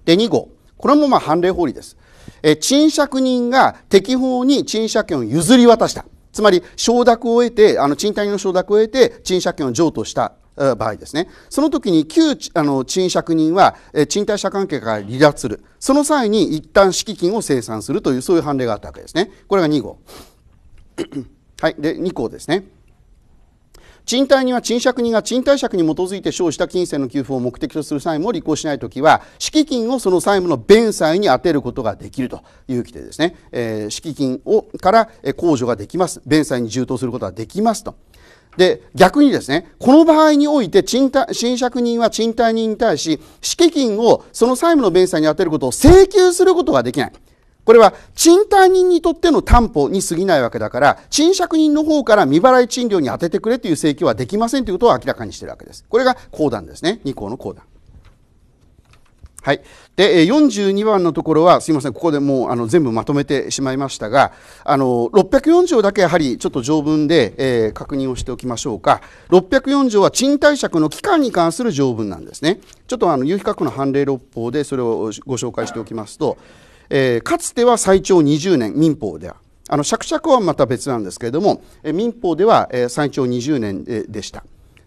で、2号。これもまあ判例法理です。え賃借人が適法に賃借権を譲り渡した。つまり承諾を得て、あの賃貸の承諾を得て、賃借権を譲渡した場合ですねその時に旧あの賃借人は賃貸借関係から離脱するその際に一旦敷金を清算するというそういう判例があったわけですねこれが2号 <clears throat> はいで2項ですね賃貸には賃借人が賃貸借に基づいて生した金銭の給付を目的とする債務を履行しないときは、敷金をその債務の弁済に充てることができるという規定ですね。えー、敷金をから控除ができます。弁済に充当することができますと。で逆にですねこの場合において賃貸賃借人は賃貸人に対し敷金をその債務の弁済に充てることを請求することができないこれは賃貸人にとっての担保に過ぎないわけだから賃借人の方から未払い賃料に充ててくれという請求はできませんということを明らかにしているわけですこれが公団ですね2項の公団はい、で42番のところはすみませんここでもうあの全部まとめてしまいましたがあの604条だけやはりちょっと条文で、えー、確認をしておきましょうか604条は賃貸借の期間に関する条文なんですねちょっとあの有比較の判例六法でそれをご紹介しておきますと、えー、かつては最長20年民法ではあの釈釈はまた別なんですけれども、え民法では、え最長20年でした。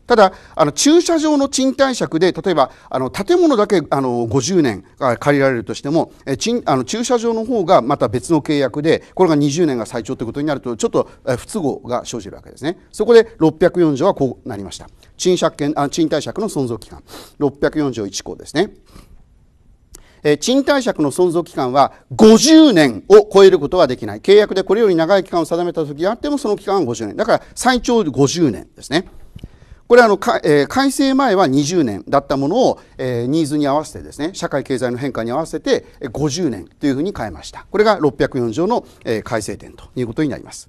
ただあの駐車場の賃貸借で例えばあの建物だけあの50年借りられるとしてもえ賃あの駐車場の方がまた別の契約でこれが20年が最長ということになるとちょっと不都合が生じるわけですねそこで604条はこうなりました賃借権あ賃貸借の存続期間604条1項ですねえ賃貸借の存続期間は50年を超えることはできない。契約でこれより長い期間を定めた時があってもその期間は50年。だから最長50年ですね。これはあの、えー、改正前は20年だったものを、えー、ニーズに合わせてですね社会経済の変化に合わせて50年というふうに変えましたこれが604条の、えー、改正点ということになります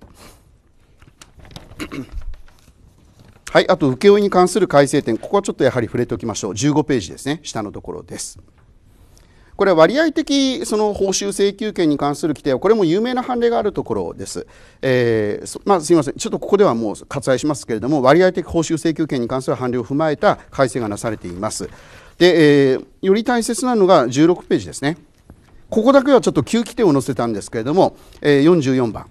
はいあと請負に関する改正点ここはちょっとやはり触れておきましょう15ページですね下のところですこれは割合的その報酬請求権に関する規定はこれも有名な判例があるところです、えーまあ、すみませんちょっとここではもう割愛しますけれども割合的報酬請求権に関する判例を踏まえた改正がなされていますで、えー、より大切なのが16ページですねここだけはちょっと旧規定を載せたんですけれども、えー、44番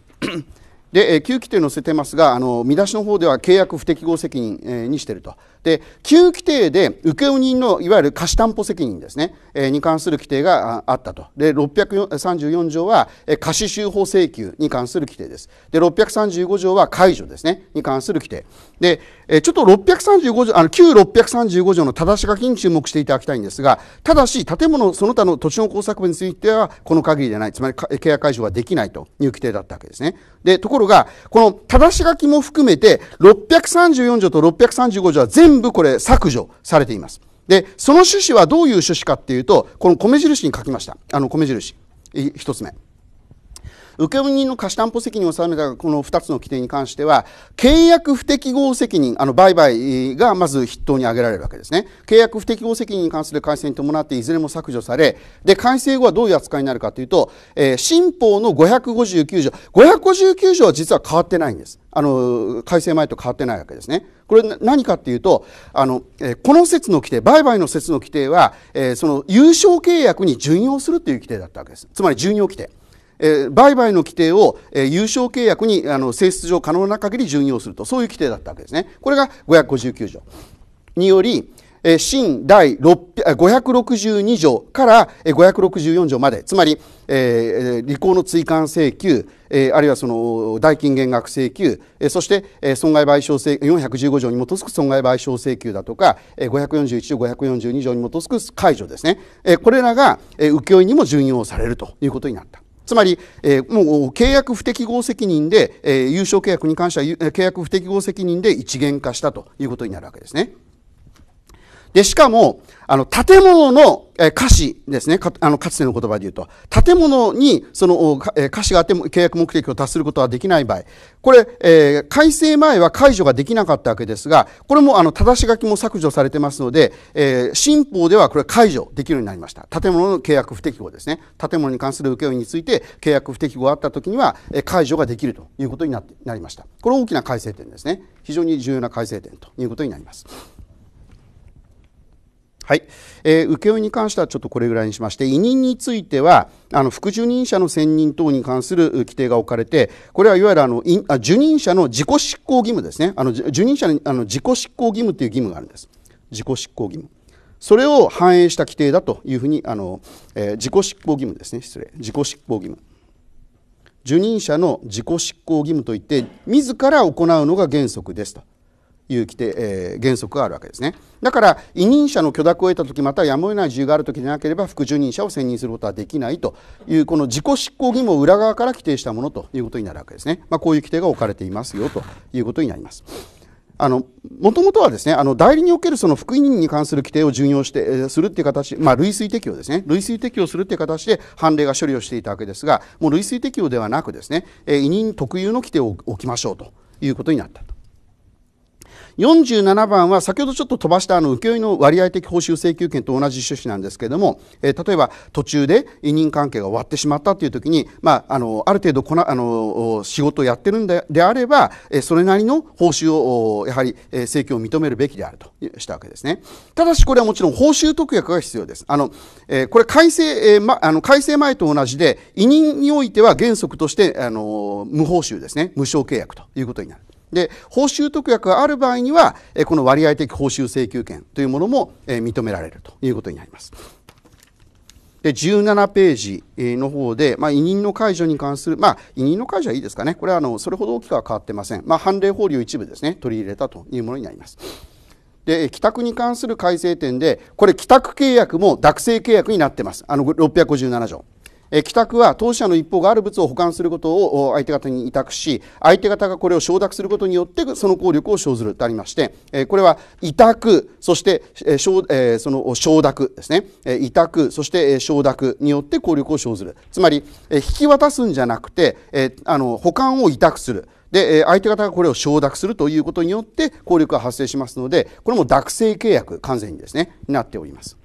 で、えー、旧規定載せてますがあの見出しの方では契約不適合責任、えー、にしているとで旧規定で請負人のいわゆる貸担保責任ですね、に関する規定があったとで634条は貸収法請求に関する規定ですで635条は解除ですねに関する規定で、ちょっと635条あの旧635条のただし書きに注目していただきたいんですがただし建物その他の土地の工作部についてはこの限りでないつまり契約解除はできないという規定だったわけですねでところがこのたし書きも含めて634条と635条は全部全部これ削除されています。で、その趣旨はどういう趣旨かっていうと、この米印に書きました。あの米印。1つ目。請負人の貸し担保責任を定めたこの2つの規定に関しては、契約不適合責任、あの売買がまず筆頭に挙げられるわけですね。契約不適合責任に関する改正に伴っていずれも削除され、で、改正後はどういう扱いになるかというと、えー、新法の559条、559条は実は変わってないんです。あの、改正前と変わってないわけですね。これ何かっていうとあの、えこの説の規定売買の説の規定は、えその有償契約に準用するという規定だったわけですつまり準用規定。え売買の規定を、え有償契約にあの性質上可能な限り準用するとそういう規定だったわけですね。これが559条により、新第562条から564条までつまり、えー、履行の追加請求、えー、あるいはその代金減額請求、えー、そして、損害賠償請415条に基づく損害賠償請求だとか、541条542条に基づく解除ですね、えー、これらが、請負にも準用されるということになった。つまり、えー、もう契約不適合責任で、えー、優勝契約に関しては契約不適合責任で一元化したということになるわけですね。で、しかも、あの、建物の、え歌詞ですね。か、あの、かつての言葉で言うと。建物に、その、え歌詞があっても契約目的を達することはできない場合。これ、えー、改正前は解除ができなかったわけですが、これも、あの、正し書きも削除されてますので、えー、新法ではこれ解除できるようになりました。建物の契約不適合ですね。建物に関する請負について、契約不適合があったときには、え解除ができるということになって、なりました。これ大きな改正点ですね。非常に重要な改正点ということになります。はい、えー、請負に関してはちょっとこれぐらいにしまして委任についてはあの副受任者の選任等に関する規定が置かれてこれはいわゆるあのいあ受任者の自己執行義務ですねあの受任者のあの自己執行義務という義務があるんです自己執行義務それを反映した規定だというふうにあの、えー、自己執行義務ですね失礼自己執行義務受任者の自己執行義務といって自ら行うのが原則ですという規定、えー、原則があるわけですねだから委任者の許諾を得た時またはやむを得ない自由がある時でなければ副受任者を選任することはできないというこの自己執行義務を裏側から規定したものということになるわけですね、まあ、こういう規定が置かれていますよということになりますあの、もともとはですね、あの、代理におけるその副委任に関する規定を順用して、えー、するっていう形、まあ、類推適用ですね。類推適用するっていう形で判例が処理をしていたわけですが、もう類推適用ではなくですね、えー、委任特有の規定を置きましょうということになったと。47番は先ほどちょっと飛ばしたあの請負の割合的報酬請求権と同じ趣旨なんですけれども、えー、例えば途中で委任関係が終わってしまったという時に、まあ、あのある程度こなあの仕事をやってるんでであれば、えー、それなりの報酬をやはり、えー、請求を認めるべきであるとしたわけですね。ただしこれはもちろん報酬特約が必要です。あのえー、これ改正、えーま、あの改正前と同じで委任においては原則としてあの無報酬ですね無償契約ということになる。で報酬特約がある場合にはこの割合的報酬請求権というものも認められるということになります。で17ページの方で、まあ、委任の解除に関する、まあ、委任の解除はいいですかね、これはあのそれほど大きくは変わってません、まあ、判例法を一部ですね、取り入れたというものになります。で帰宅に関する改正点で、これ、帰宅契約も諾正契約になってます、あの657条。帰宅は当事者の一方がある物を保管することを相手方に委託し相手方がこれを承諾することによってその効力を生ずるとありましてこれは委託そして承諾ですね委託そして承諾によって効力を生ずるつまり引き渡すんじゃなくてあの保管を委託するで相手方がこれを承諾するということによって効力が発生しますのでこれも諾正契約完全にですねなっております。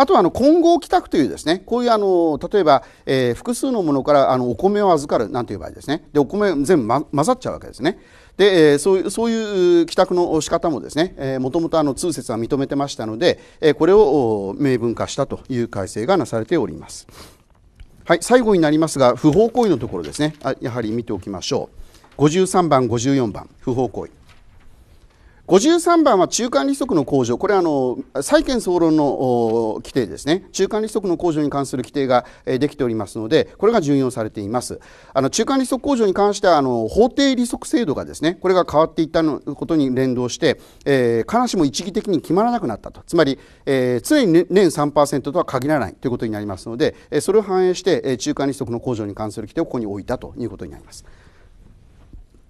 あとはあの混合帰宅というですねこういうあの例えば、えー、複数のものからあのお米を預かるなんていう場合ですねでお米全部、ま、混ざっちゃうわけですね。で、えそういうそういう帰宅の仕方もですね、えもともとあの通説は認めてましたので、えこれを明文化したという改正がなされております。はい、最後になりますが不法行為のところですねあやはり見ておきましょう53番54番不法行為53番は中間利息の控除、これはあの債権総論の規定ですね、中間利息の控除に関する規定ができておりますので、これが順用されています。あの中間利息控除に関してはあの、法定利息制度がですね、これが変わっていったのことに連動して、えー、必ずしも一義的に決まらなくなったと、つまり、えー、常に年3%とは限らないということになりますので、それを反映して、中間利息の控除に関する規定をここに置いたということになります。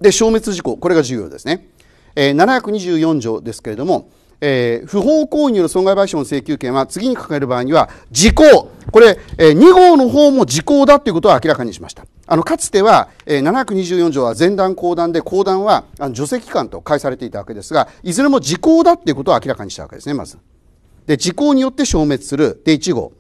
で、消滅事項、これが重要ですね。え724条ですけれども、えー、不法行為による損害賠償の請求権は次に掲げる場合には時効これ、えー、2号の方も時効だということを明らかにしましたあのかつては、えー、724条は前段後段で後段はあの除籍期間と解されていたわけですがいずれも時効だということを明らかにしたわけですねまずで時効によって消滅するで1号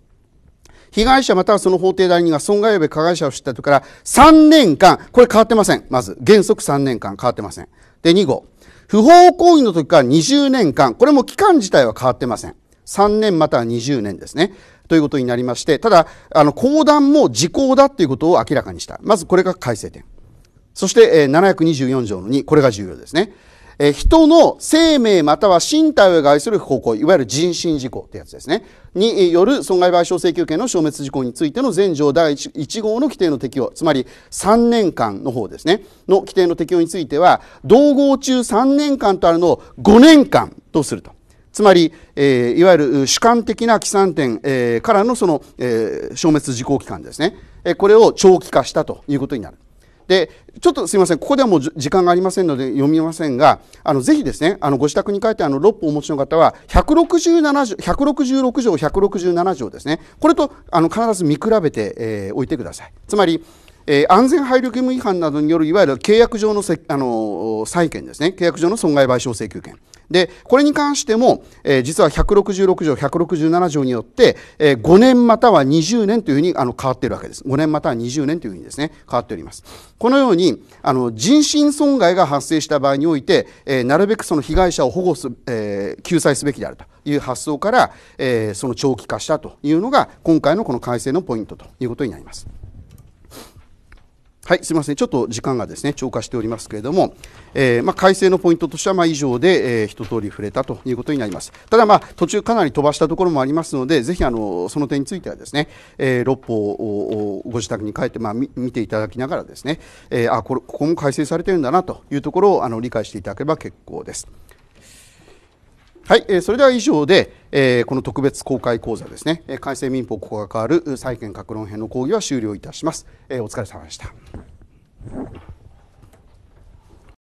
被害者またはその法定代理人が損害及び加害者を知ったとから3年間これ変わってませんまず原則3年間変わってませんで2号不法行為の時から20年間、これも期間自体は変わってません。3年または20年ですね。ということになりまして、ただ、あの、公団も時効だということを明らかにした。まずこれが改正点。そして、724条の2、これが重要ですね。え人の生命または身体を害する方向、いわゆる人身事故ってやつですね。による損害賠償請求権の消滅事項についての全条第 1, 号の規定の適用、つまり3年間の方ですね、の規定の適用については、同合中3年間とあるのを5年間とすると。つまり、えー、いわゆる主観的な起算点、えー、からのその、えー、消滅時効期間ですね、えこれを長期化したということになる。で、ちょっとすいません、ここではもう時間がありませんので読みませんが、あの、ぜひですね、あの、ご自宅に書いてあの、6本お持ちの方は、167条、166条、167条ですね、これと、あの、必ず見比べて、えー、おいてください。つまり、えー、安全配慮義務違反などによるいわゆる契約上のせあの債権ですね契約上の損害賠償請求権でこれに関しても、えー、実は166条167条によって、えー、5年または20年というふうにあの変わっているわけです5年または20年というふうにですね変わっておりますこのようにあの人身損害が発生した場合において、えー、なるべくその被害者を保護す、えー、救済すべきであるという発想から、えー、その長期化したというのが今回のこの改正のポイントということになります。はい、すみません。ちょっと時間がですね、超過しておりますけれども、えー、まあ、改正のポイントとしては、まあ、以上で、えー、一通り触れたということになります。ただ、まあ、途中かなり飛ばしたところもありますので、ぜひ、あの、その点についてはですね、えー、六法をご自宅に帰って、まあ、見ていただきながらですね、えー、あ、これ、ここも改正されてるんだなというところを、あの、理解していただければ結構です。はい、えー、それでは以上で、えー、この特別公開講座ですね、えー、改正民法ここが変わる債権格論編の講義は終了いたします、えー、お疲れ様でした